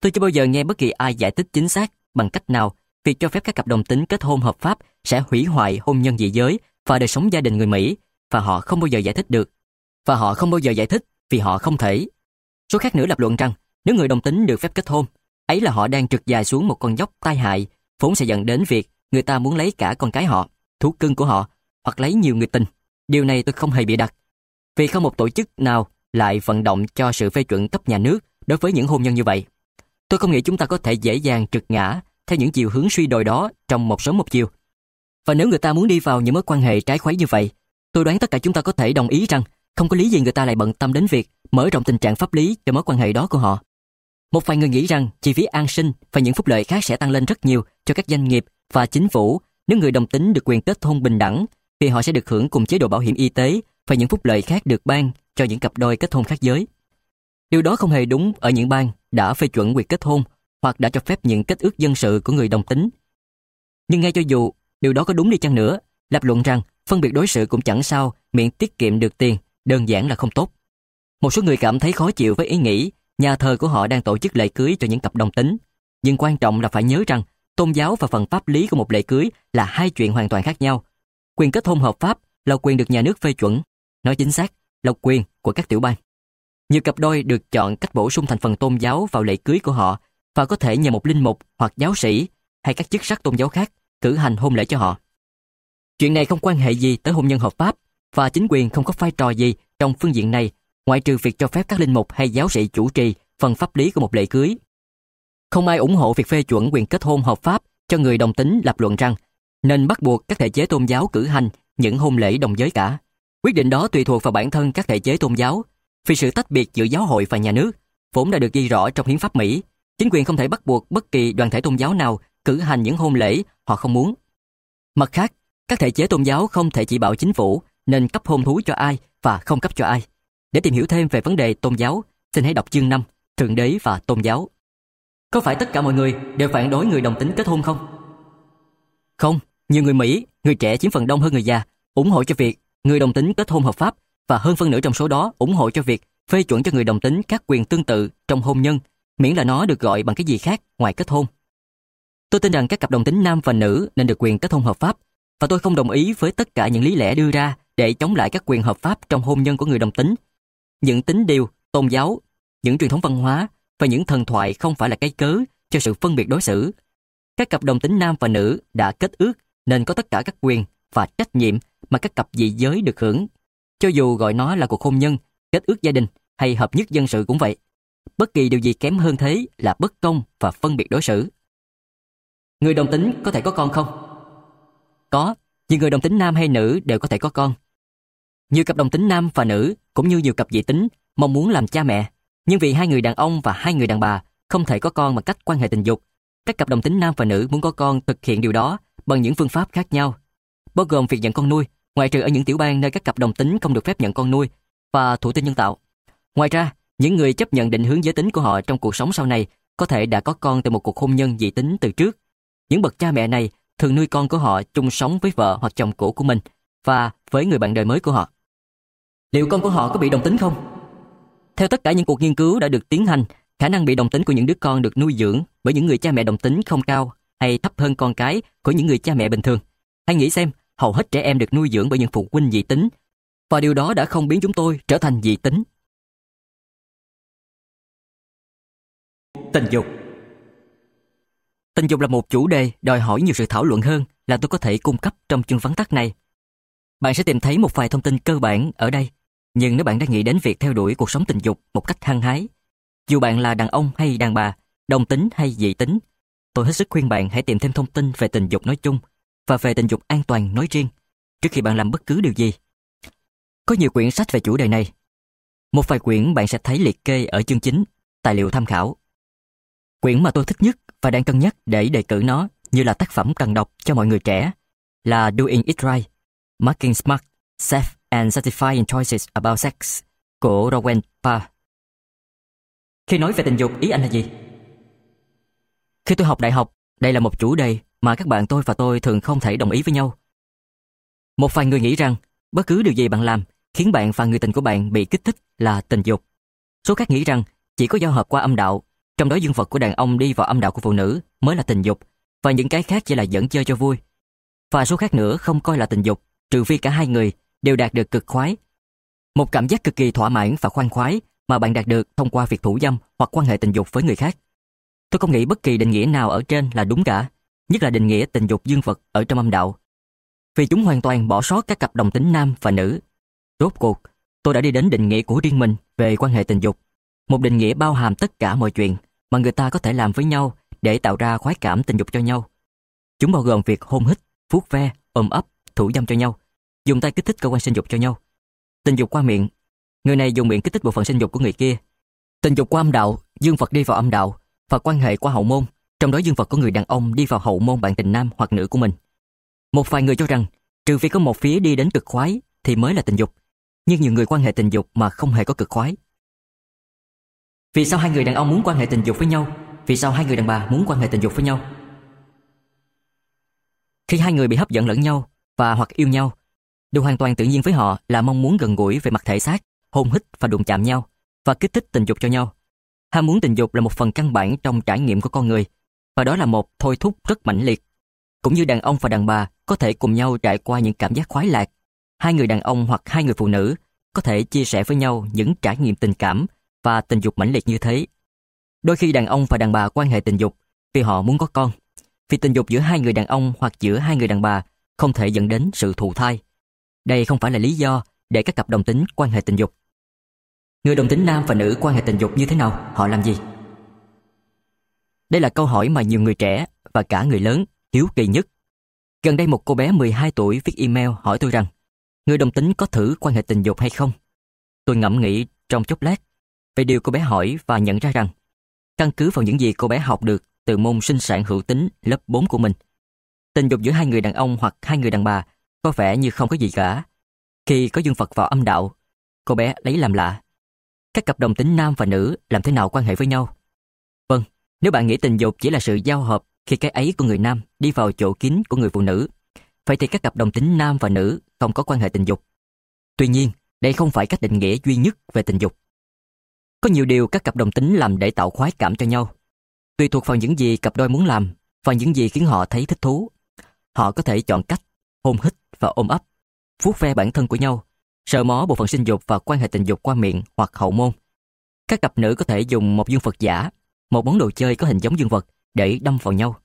Tôi chưa bao giờ nghe bất kỳ ai giải thích chính xác bằng cách nào việc cho phép các cặp đồng tính kết hôn hợp pháp sẽ hủy hoại hôn nhân dị giới và đời sống gia đình người Mỹ và họ không bao giờ giải thích được. Và họ không bao giờ giải thích vì họ không thể. Số khác nữa lập luận rằng nếu người đồng tính được phép kết hôn, ấy là họ đang trượt dài xuống một con dốc tai hại vốn sẽ dẫn đến việc người ta muốn lấy cả con cái họ, thú cưng của họ hoặc lấy nhiều người tình. Điều này tôi không hề bị đặt. Vì không một tổ chức nào lại vận động cho sự phê chuẩn cấp nhà nước đối với những hôn nhân như vậy. Tôi không nghĩ chúng ta có thể dễ dàng trượt ngã theo những chiều hướng suy đồi đó trong một sớm một chiều. Và nếu người ta muốn đi vào những mối quan hệ trái khoái như vậy, tôi đoán tất cả chúng ta có thể đồng ý rằng không có lý gì người ta lại bận tâm đến việc mở rộng tình trạng pháp lý cho mối quan hệ đó của họ. Một vài người nghĩ rằng chi phí an sinh và những phúc lợi khác sẽ tăng lên rất nhiều cho các doanh nghiệp và chính phủ nếu người đồng tính được quyền kết hôn bình đẳng thì họ sẽ được hưởng cùng chế độ bảo hiểm y tế và những phúc lợi khác được ban cho những cặp đôi kết hôn khác giới. Điều đó không hề đúng ở những bang đã phê chuẩn quyền kết hôn hoặc đã cho phép những kết ước dân sự của người đồng tính. Nhưng ngay cho dù điều đó có đúng đi chăng nữa, lập luận rằng phân biệt đối xử cũng chẳng sao miễn tiết kiệm được tiền, đơn giản là không tốt. Một số người cảm thấy khó chịu với ý nghĩ nhà thờ của họ đang tổ chức lễ cưới cho những cặp đồng tính. Nhưng quan trọng là phải nhớ rằng tôn giáo và phần pháp lý của một lễ cưới là hai chuyện hoàn toàn khác nhau. Quyền kết hôn hợp pháp là quyền được nhà nước phê chuẩn, nói chính xác là quyền của các tiểu bang. Nhiều cặp đôi được chọn cách bổ sung thành phần tôn giáo vào lễ cưới của họ và có thể nhờ một linh mục hoặc giáo sĩ hay các chức sắc tôn giáo khác cử hành hôn lễ cho họ. Chuyện này không quan hệ gì tới hôn nhân hợp pháp và chính quyền không có vai trò gì trong phương diện này ngoại trừ việc cho phép các linh mục hay giáo sĩ chủ trì phần pháp lý của một lễ cưới. Không ai ủng hộ việc phê chuẩn quyền kết hôn hợp pháp cho người đồng tính lập luận rằng nên bắt buộc các thể chế tôn giáo cử hành những hôn lễ đồng giới cả. Quyết định đó tùy thuộc vào bản thân các thể chế tôn giáo, vì sự tách biệt giữa giáo hội và nhà nước vốn đã được ghi rõ trong hiến pháp Mỹ Chính quyền không thể bắt buộc bất kỳ đoàn thể tôn giáo nào cử hành những hôn lễ họ không muốn. Mặt khác, các thể chế tôn giáo không thể chỉ bảo chính phủ nên cấp hôn thú cho ai và không cấp cho ai. Để tìm hiểu thêm về vấn đề tôn giáo, xin hãy đọc chương 5, Thượng đế và tôn giáo. Có phải tất cả mọi người đều phản đối người đồng tính kết hôn không? Không, nhiều người Mỹ, người trẻ chiếm phần đông hơn người già, ủng hộ cho việc người đồng tính kết hôn hợp pháp và hơn phân nửa trong số đó ủng hộ cho việc phê chuẩn cho người đồng tính các quyền tương tự trong hôn nhân miễn là nó được gọi bằng cái gì khác ngoài kết hôn. Tôi tin rằng các cặp đồng tính nam và nữ nên được quyền kết hôn hợp pháp và tôi không đồng ý với tất cả những lý lẽ đưa ra để chống lại các quyền hợp pháp trong hôn nhân của người đồng tính. Những tính điều, tôn giáo, những truyền thống văn hóa và những thần thoại không phải là cái cớ cho sự phân biệt đối xử. Các cặp đồng tính nam và nữ đã kết ước nên có tất cả các quyền và trách nhiệm mà các cặp dị giới được hưởng. Cho dù gọi nó là cuộc hôn nhân, kết ước gia đình hay hợp nhất dân sự cũng vậy. Bất kỳ điều gì kém hơn thế là bất công và phân biệt đối xử. Người đồng tính có thể có con không? Có, nhiều người đồng tính nam hay nữ đều có thể có con. Nhiều cặp đồng tính nam và nữ cũng như nhiều cặp dị tính mong muốn làm cha mẹ, nhưng vì hai người đàn ông và hai người đàn bà không thể có con bằng cách quan hệ tình dục, các cặp đồng tính nam và nữ muốn có con thực hiện điều đó bằng những phương pháp khác nhau, bao gồm việc nhận con nuôi, ngoại trừ ở những tiểu bang nơi các cặp đồng tính không được phép nhận con nuôi và thụ tinh nhân tạo. Ngoài ra, những người chấp nhận định hướng giới tính của họ trong cuộc sống sau này có thể đã có con từ một cuộc hôn nhân dị tính từ trước. Những bậc cha mẹ này thường nuôi con của họ chung sống với vợ hoặc chồng cũ của mình và với người bạn đời mới của họ. Liệu con của họ có bị đồng tính không? Theo tất cả những cuộc nghiên cứu đã được tiến hành, khả năng bị đồng tính của những đứa con được nuôi dưỡng bởi những người cha mẹ đồng tính không cao hay thấp hơn con cái của những người cha mẹ bình thường. Hãy nghĩ xem, hầu hết trẻ em được nuôi dưỡng bởi những phụ huynh dị tính và điều đó đã không biến chúng tôi trở thành dị tính. tình dục. Tình dục là một chủ đề đòi hỏi nhiều sự thảo luận hơn là tôi có thể cung cấp trong chương vắn tắt này. Bạn sẽ tìm thấy một vài thông tin cơ bản ở đây, nhưng nếu bạn đang nghĩ đến việc theo đuổi cuộc sống tình dục một cách hăng hái, dù bạn là đàn ông hay đàn bà, đồng tính hay dị tính, tôi hết sức khuyên bạn hãy tìm thêm thông tin về tình dục nói chung và về tình dục an toàn nói riêng trước khi bạn làm bất cứ điều gì. Có nhiều quyển sách về chủ đề này. Một vài quyển bạn sẽ thấy liệt kê ở chương chính, tài liệu tham khảo. Quyển mà tôi thích nhất và đang cân nhắc để đề cử nó như là tác phẩm cần đọc cho mọi người trẻ là Doing It Right, Making Smart, Safe and Satisfying Choices About Sex của Rowan Parr. Khi nói về tình dục, ý anh là gì? Khi tôi học đại học, đây là một chủ đề mà các bạn tôi và tôi thường không thể đồng ý với nhau. Một vài người nghĩ rằng bất cứ điều gì bạn làm khiến bạn và người tình của bạn bị kích thích là tình dục. Số khác nghĩ rằng chỉ có giao hợp qua âm đạo trong đó dương vật của đàn ông đi vào âm đạo của phụ nữ mới là tình dục, và những cái khác chỉ là dẫn chơi cho vui. Và số khác nữa không coi là tình dục, trừ phi cả hai người đều đạt được cực khoái. Một cảm giác cực kỳ thỏa mãn và khoan khoái mà bạn đạt được thông qua việc thủ dâm hoặc quan hệ tình dục với người khác. Tôi không nghĩ bất kỳ định nghĩa nào ở trên là đúng cả, nhất là định nghĩa tình dục dương vật ở trong âm đạo. Vì chúng hoàn toàn bỏ sót các cặp đồng tính nam và nữ. Rốt cuộc, tôi đã đi đến định nghĩa của riêng mình về quan hệ tình dục. Một định nghĩa bao hàm tất cả mọi chuyện mà người ta có thể làm với nhau để tạo ra khoái cảm tình dục cho nhau. Chúng bao gồm việc hôn hít, vuốt ve, ôm ấp, thủ dâm cho nhau, dùng tay kích thích cơ quan sinh dục cho nhau. Tình dục qua miệng, người này dùng miệng kích thích bộ phận sinh dục của người kia. Tình dục qua âm đạo, dương vật đi vào âm đạo và quan hệ qua hậu môn, trong đó dương vật của người đàn ông đi vào hậu môn bạn tình nam hoặc nữ của mình. Một vài người cho rằng, trừ vì có một phía đi đến cực khoái thì mới là tình dục, nhưng nhiều người quan hệ tình dục mà không hề có cực khoái vì sao hai người đàn ông muốn quan hệ tình dục với nhau? Vì sao hai người đàn bà muốn quan hệ tình dục với nhau? Khi hai người bị hấp dẫn lẫn nhau và hoặc yêu nhau, điều hoàn toàn tự nhiên với họ là mong muốn gần gũi về mặt thể xác, hôn hít và đụng chạm nhau và kích thích tình dục cho nhau. Ham muốn tình dục là một phần căn bản trong trải nghiệm của con người và đó là một thôi thúc rất mãnh liệt. Cũng như đàn ông và đàn bà có thể cùng nhau trải qua những cảm giác khoái lạc, hai người đàn ông hoặc hai người phụ nữ có thể chia sẻ với nhau những trải nghiệm tình cảm và tình dục mãnh liệt như thế. Đôi khi đàn ông và đàn bà quan hệ tình dục vì họ muốn có con. Vì tình dục giữa hai người đàn ông hoặc giữa hai người đàn bà không thể dẫn đến sự thụ thai. Đây không phải là lý do để các cặp đồng tính quan hệ tình dục. Người đồng tính nam và nữ quan hệ tình dục như thế nào? Họ làm gì? Đây là câu hỏi mà nhiều người trẻ và cả người lớn hiếu kỳ nhất. Gần đây một cô bé 12 tuổi viết email hỏi tôi rằng người đồng tính có thử quan hệ tình dục hay không? Tôi ngẫm nghĩ trong chốc lát về điều cô bé hỏi và nhận ra rằng căn cứ vào những gì cô bé học được từ môn sinh sản hữu tính lớp 4 của mình. Tình dục giữa hai người đàn ông hoặc hai người đàn bà có vẻ như không có gì cả. Khi có dương vật vào âm đạo, cô bé lấy làm lạ. Các cặp đồng tính nam và nữ làm thế nào quan hệ với nhau? Vâng, nếu bạn nghĩ tình dục chỉ là sự giao hợp khi cái ấy của người nam đi vào chỗ kín của người phụ nữ, vậy thì các cặp đồng tính nam và nữ không có quan hệ tình dục. Tuy nhiên, đây không phải cách định nghĩa duy nhất về tình dục. Có nhiều điều các cặp đồng tính làm để tạo khoái cảm cho nhau. Tùy thuộc vào những gì cặp đôi muốn làm và những gì khiến họ thấy thích thú. Họ có thể chọn cách hôn hít và ôm ấp, vuốt ve bản thân của nhau, sờ mó bộ phận sinh dục và quan hệ tình dục qua miệng hoặc hậu môn. Các cặp nữ có thể dùng một dương vật giả, một món đồ chơi có hình giống dương vật để đâm vào nhau.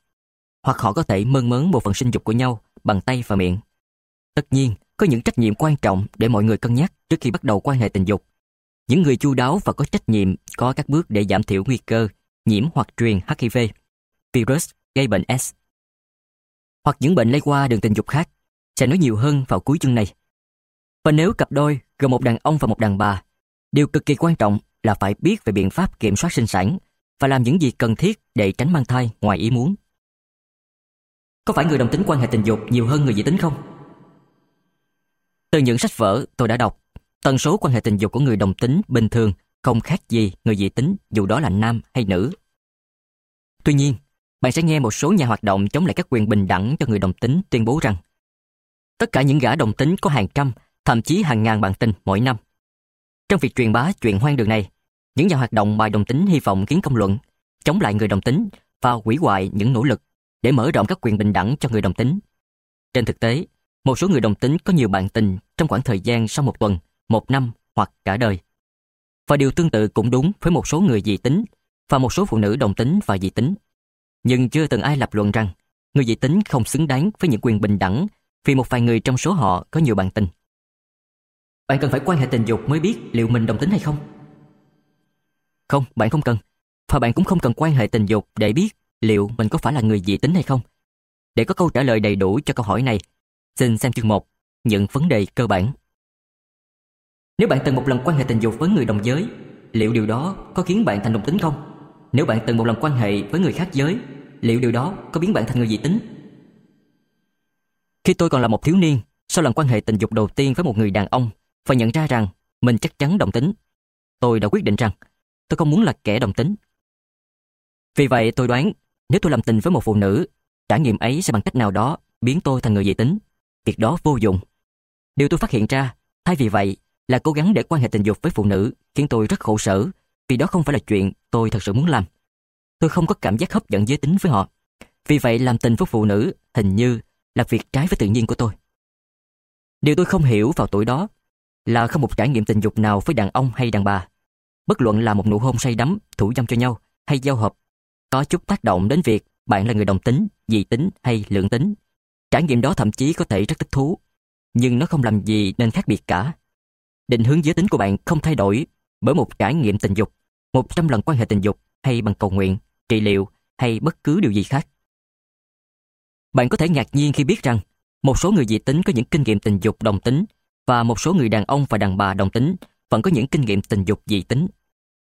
Hoặc họ có thể mơn mớn bộ phận sinh dục của nhau bằng tay và miệng. Tất nhiên, có những trách nhiệm quan trọng để mọi người cân nhắc trước khi bắt đầu quan hệ tình dục những người chu đáo và có trách nhiệm có các bước để giảm thiểu nguy cơ nhiễm hoặc truyền HIV, virus gây bệnh S hoặc những bệnh lây qua đường tình dục khác sẽ nói nhiều hơn vào cuối chương này. Và nếu cặp đôi gồm một đàn ông và một đàn bà, điều cực kỳ quan trọng là phải biết về biện pháp kiểm soát sinh sản và làm những gì cần thiết để tránh mang thai ngoài ý muốn. Có phải người đồng tính quan hệ tình dục nhiều hơn người dị tính không? Từ những sách vở tôi đã đọc, Tần số quan hệ tình dục của người đồng tính bình thường không khác gì người dị tính dù đó là nam hay nữ. Tuy nhiên, bạn sẽ nghe một số nhà hoạt động chống lại các quyền bình đẳng cho người đồng tính tuyên bố rằng tất cả những gã đồng tính có hàng trăm, thậm chí hàng ngàn bạn tình mỗi năm. Trong việc truyền bá chuyện hoang đường này, những nhà hoạt động bài đồng tính hy vọng khiến công luận chống lại người đồng tính và hủy hoại những nỗ lực để mở rộng các quyền bình đẳng cho người đồng tính. Trên thực tế, một số người đồng tính có nhiều bạn tình trong khoảng thời gian sau một tuần – một năm hoặc cả đời. Và điều tương tự cũng đúng với một số người dị tính và một số phụ nữ đồng tính và dị tính. Nhưng chưa từng ai lập luận rằng người dị tính không xứng đáng với những quyền bình đẳng vì một vài người trong số họ có nhiều bạn tình. Bạn cần phải quan hệ tình dục mới biết liệu mình đồng tính hay không? Không, bạn không cần. Và bạn cũng không cần quan hệ tình dục để biết liệu mình có phải là người dị tính hay không. Để có câu trả lời đầy đủ cho câu hỏi này, xin xem chương 1, những vấn đề cơ bản. Nếu bạn từng một lần quan hệ tình dục với người đồng giới, liệu điều đó có khiến bạn thành đồng tính không? Nếu bạn từng một lần quan hệ với người khác giới, liệu điều đó có biến bạn thành người dị tính? Khi tôi còn là một thiếu niên, sau lần quan hệ tình dục đầu tiên với một người đàn ông và nhận ra rằng mình chắc chắn đồng tính, tôi đã quyết định rằng tôi không muốn là kẻ đồng tính. Vì vậy tôi đoán nếu tôi làm tình với một phụ nữ, trải nghiệm ấy sẽ bằng cách nào đó biến tôi thành người dị tính. Việc đó vô dụng. Điều tôi phát hiện ra, thay vì vậy là cố gắng để quan hệ tình dục với phụ nữ khiến tôi rất khổ sở vì đó không phải là chuyện tôi thật sự muốn làm. Tôi không có cảm giác hấp dẫn giới tính với họ. Vì vậy làm tình với phụ nữ hình như là việc trái với tự nhiên của tôi. Điều tôi không hiểu vào tuổi đó là không một trải nghiệm tình dục nào với đàn ông hay đàn bà. Bất luận là một nụ hôn say đắm, thủ dâm cho nhau hay giao hợp, có chút tác động đến việc bạn là người đồng tính, dị tính hay lượng tính. Trải nghiệm đó thậm chí có thể rất thích thú, nhưng nó không làm gì nên khác biệt cả định hướng giới tính của bạn không thay đổi bởi một trải nghiệm tình dục, 100 lần quan hệ tình dục hay bằng cầu nguyện, trị liệu hay bất cứ điều gì khác. Bạn có thể ngạc nhiên khi biết rằng một số người dị tính có những kinh nghiệm tình dục đồng tính và một số người đàn ông và đàn bà đồng tính vẫn có những kinh nghiệm tình dục dị tính.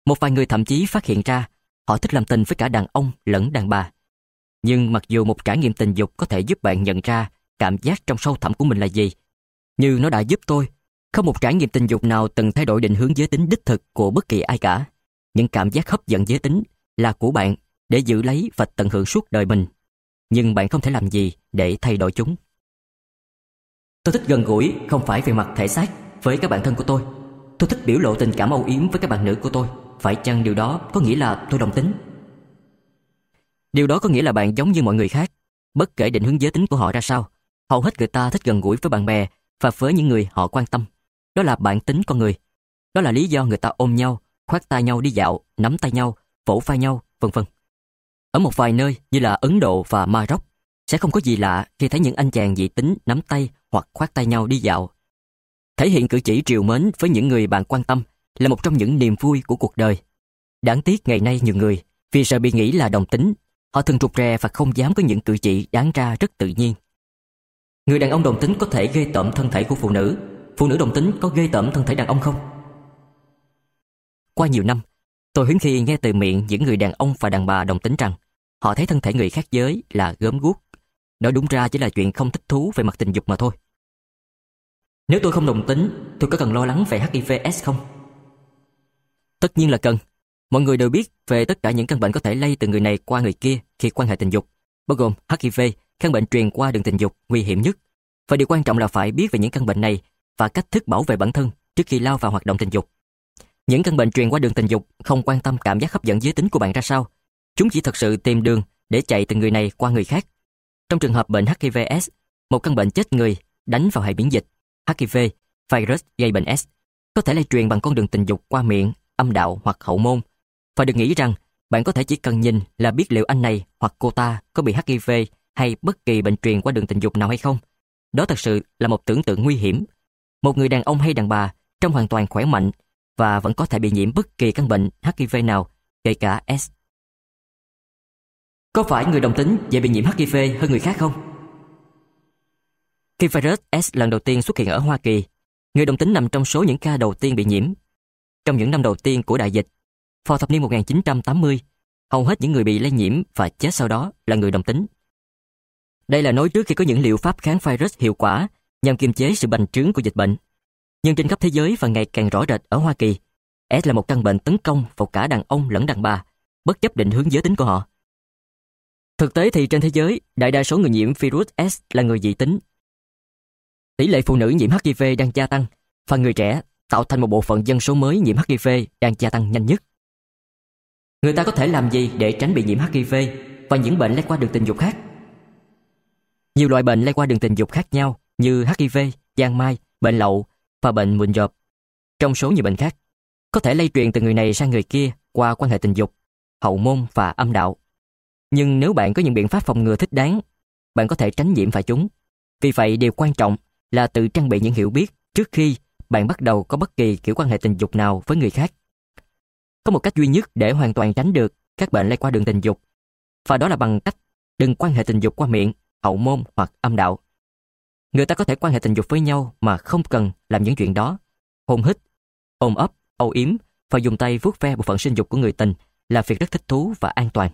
Một vài người thậm chí phát hiện ra họ thích làm tình với cả đàn ông lẫn đàn bà. Nhưng mặc dù một trải nghiệm tình dục có thể giúp bạn nhận ra cảm giác trong sâu thẳm của mình là gì, như nó đã giúp tôi không một trải nghiệm tình dục nào từng thay đổi định hướng giới tính đích thực của bất kỳ ai cả. Những cảm giác hấp dẫn giới tính là của bạn để giữ lấy và tận hưởng suốt đời mình. Nhưng bạn không thể làm gì để thay đổi chúng. Tôi thích gần gũi không phải về mặt thể xác với các bạn thân của tôi. Tôi thích biểu lộ tình cảm âu yếm với các bạn nữ của tôi. Phải chăng điều đó có nghĩa là tôi đồng tính? Điều đó có nghĩa là bạn giống như mọi người khác. Bất kể định hướng giới tính của họ ra sao, hầu hết người ta thích gần gũi với bạn bè và với những người họ quan tâm. Đó là bản tính con người. Đó là lý do người ta ôm nhau, khoác tay nhau đi dạo, nắm tay nhau, vỗ vai nhau, vân vân. Ở một vài nơi như là Ấn Độ và Maroc, sẽ không có gì lạ khi thấy những anh chàng dị tính nắm tay hoặc khoác tay nhau đi dạo. Thể hiện cử chỉ triều mến với những người bạn quan tâm là một trong những niềm vui của cuộc đời. Đáng tiếc ngày nay nhiều người, vì sợ bị nghĩ là đồng tính, họ thường rụt rè và không dám có những cử chỉ đáng ra rất tự nhiên. Người đàn ông đồng tính có thể gây tổn thân thể của phụ nữ phụ nữ đồng tính có ghê tởm thân thể đàn ông không? Qua nhiều năm, tôi hiếm khi nghe từ miệng những người đàn ông và đàn bà đồng tính rằng họ thấy thân thể người khác giới là gớm guốc. Nói đúng ra chỉ là chuyện không thích thú về mặt tình dục mà thôi. Nếu tôi không đồng tính, tôi có cần lo lắng về HIVS không? Tất nhiên là cần. Mọi người đều biết về tất cả những căn bệnh có thể lây từ người này qua người kia khi quan hệ tình dục, bao gồm HIV, căn bệnh truyền qua đường tình dục nguy hiểm nhất. Và điều quan trọng là phải biết về những căn bệnh này và cách thức bảo vệ bản thân trước khi lao vào hoạt động tình dục. Những căn bệnh truyền qua đường tình dục không quan tâm cảm giác hấp dẫn giới tính của bạn ra sao. Chúng chỉ thật sự tìm đường để chạy từ người này qua người khác. Trong trường hợp bệnh HIVS, một căn bệnh chết người đánh vào hệ miễn dịch, HIV, virus gây bệnh S, có thể lây truyền bằng con đường tình dục qua miệng, âm đạo hoặc hậu môn. Và đừng nghĩ rằng bạn có thể chỉ cần nhìn là biết liệu anh này hoặc cô ta có bị HIV hay bất kỳ bệnh truyền qua đường tình dục nào hay không. Đó thật sự là một tưởng tượng nguy hiểm một người đàn ông hay đàn bà trông hoàn toàn khỏe mạnh và vẫn có thể bị nhiễm bất kỳ căn bệnh HIV nào, kể cả S. Có phải người đồng tính dễ bị nhiễm HIV hơn người khác không? Khi virus S lần đầu tiên xuất hiện ở Hoa Kỳ, người đồng tính nằm trong số những ca đầu tiên bị nhiễm. Trong những năm đầu tiên của đại dịch, vào thập niên 1980, hầu hết những người bị lây nhiễm và chết sau đó là người đồng tính. Đây là nói trước khi có những liệu pháp kháng virus hiệu quả nhằm kiềm chế sự bành trướng của dịch bệnh. Nhưng trên khắp thế giới và ngày càng rõ rệt ở Hoa Kỳ, S là một căn bệnh tấn công vào cả đàn ông lẫn đàn bà, bất chấp định hướng giới tính của họ. Thực tế thì trên thế giới, đại đa số người nhiễm virus S là người dị tính. Tỷ lệ phụ nữ nhiễm HIV đang gia tăng, và người trẻ tạo thành một bộ phận dân số mới nhiễm HIV đang gia tăng nhanh nhất. Người ta có thể làm gì để tránh bị nhiễm HIV và những bệnh lây qua đường tình dục khác? Nhiều loại bệnh lây qua đường tình dục khác nhau như HIV, giang mai, bệnh lậu và bệnh mụn dọp, trong số nhiều bệnh khác, có thể lây truyền từ người này sang người kia qua quan hệ tình dục, hậu môn và âm đạo. Nhưng nếu bạn có những biện pháp phòng ngừa thích đáng, bạn có thể tránh nhiễm phải chúng. Vì vậy, điều quan trọng là tự trang bị những hiểu biết trước khi bạn bắt đầu có bất kỳ kiểu quan hệ tình dục nào với người khác. Có một cách duy nhất để hoàn toàn tránh được các bệnh lây qua đường tình dục, và đó là bằng cách đừng quan hệ tình dục qua miệng, hậu môn hoặc âm đạo. Người ta có thể quan hệ tình dục với nhau mà không cần làm những chuyện đó. Hôn hít, ôm ấp, âu yếm và dùng tay vuốt ve bộ phận sinh dục của người tình là việc rất thích thú và an toàn.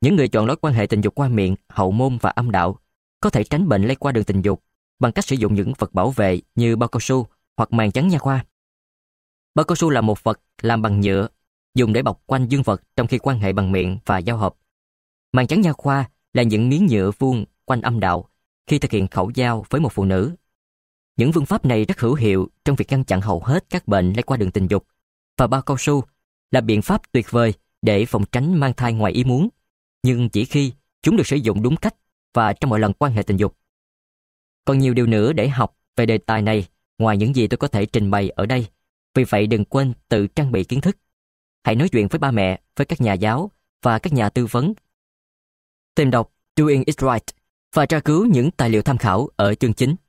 Những người chọn lối quan hệ tình dục qua miệng, hậu môn và âm đạo có thể tránh bệnh lây qua đường tình dục bằng cách sử dụng những vật bảo vệ như bao cao su hoặc màng chắn nha khoa. Bao cao su là một vật làm bằng nhựa dùng để bọc quanh dương vật trong khi quan hệ bằng miệng và giao hợp. Màng trắng nha khoa là những miếng nhựa vuông quanh âm đạo khi thực hiện khẩu giao với một phụ nữ. Những phương pháp này rất hữu hiệu trong việc ngăn chặn hầu hết các bệnh lây qua đường tình dục và bao cao su là biện pháp tuyệt vời để phòng tránh mang thai ngoài ý muốn, nhưng chỉ khi chúng được sử dụng đúng cách và trong mọi lần quan hệ tình dục. Còn nhiều điều nữa để học về đề tài này ngoài những gì tôi có thể trình bày ở đây. Vì vậy đừng quên tự trang bị kiến thức. Hãy nói chuyện với ba mẹ, với các nhà giáo và các nhà tư vấn. Tìm đọc Doing It Right và tra cứu những tài liệu tham khảo ở chương chính.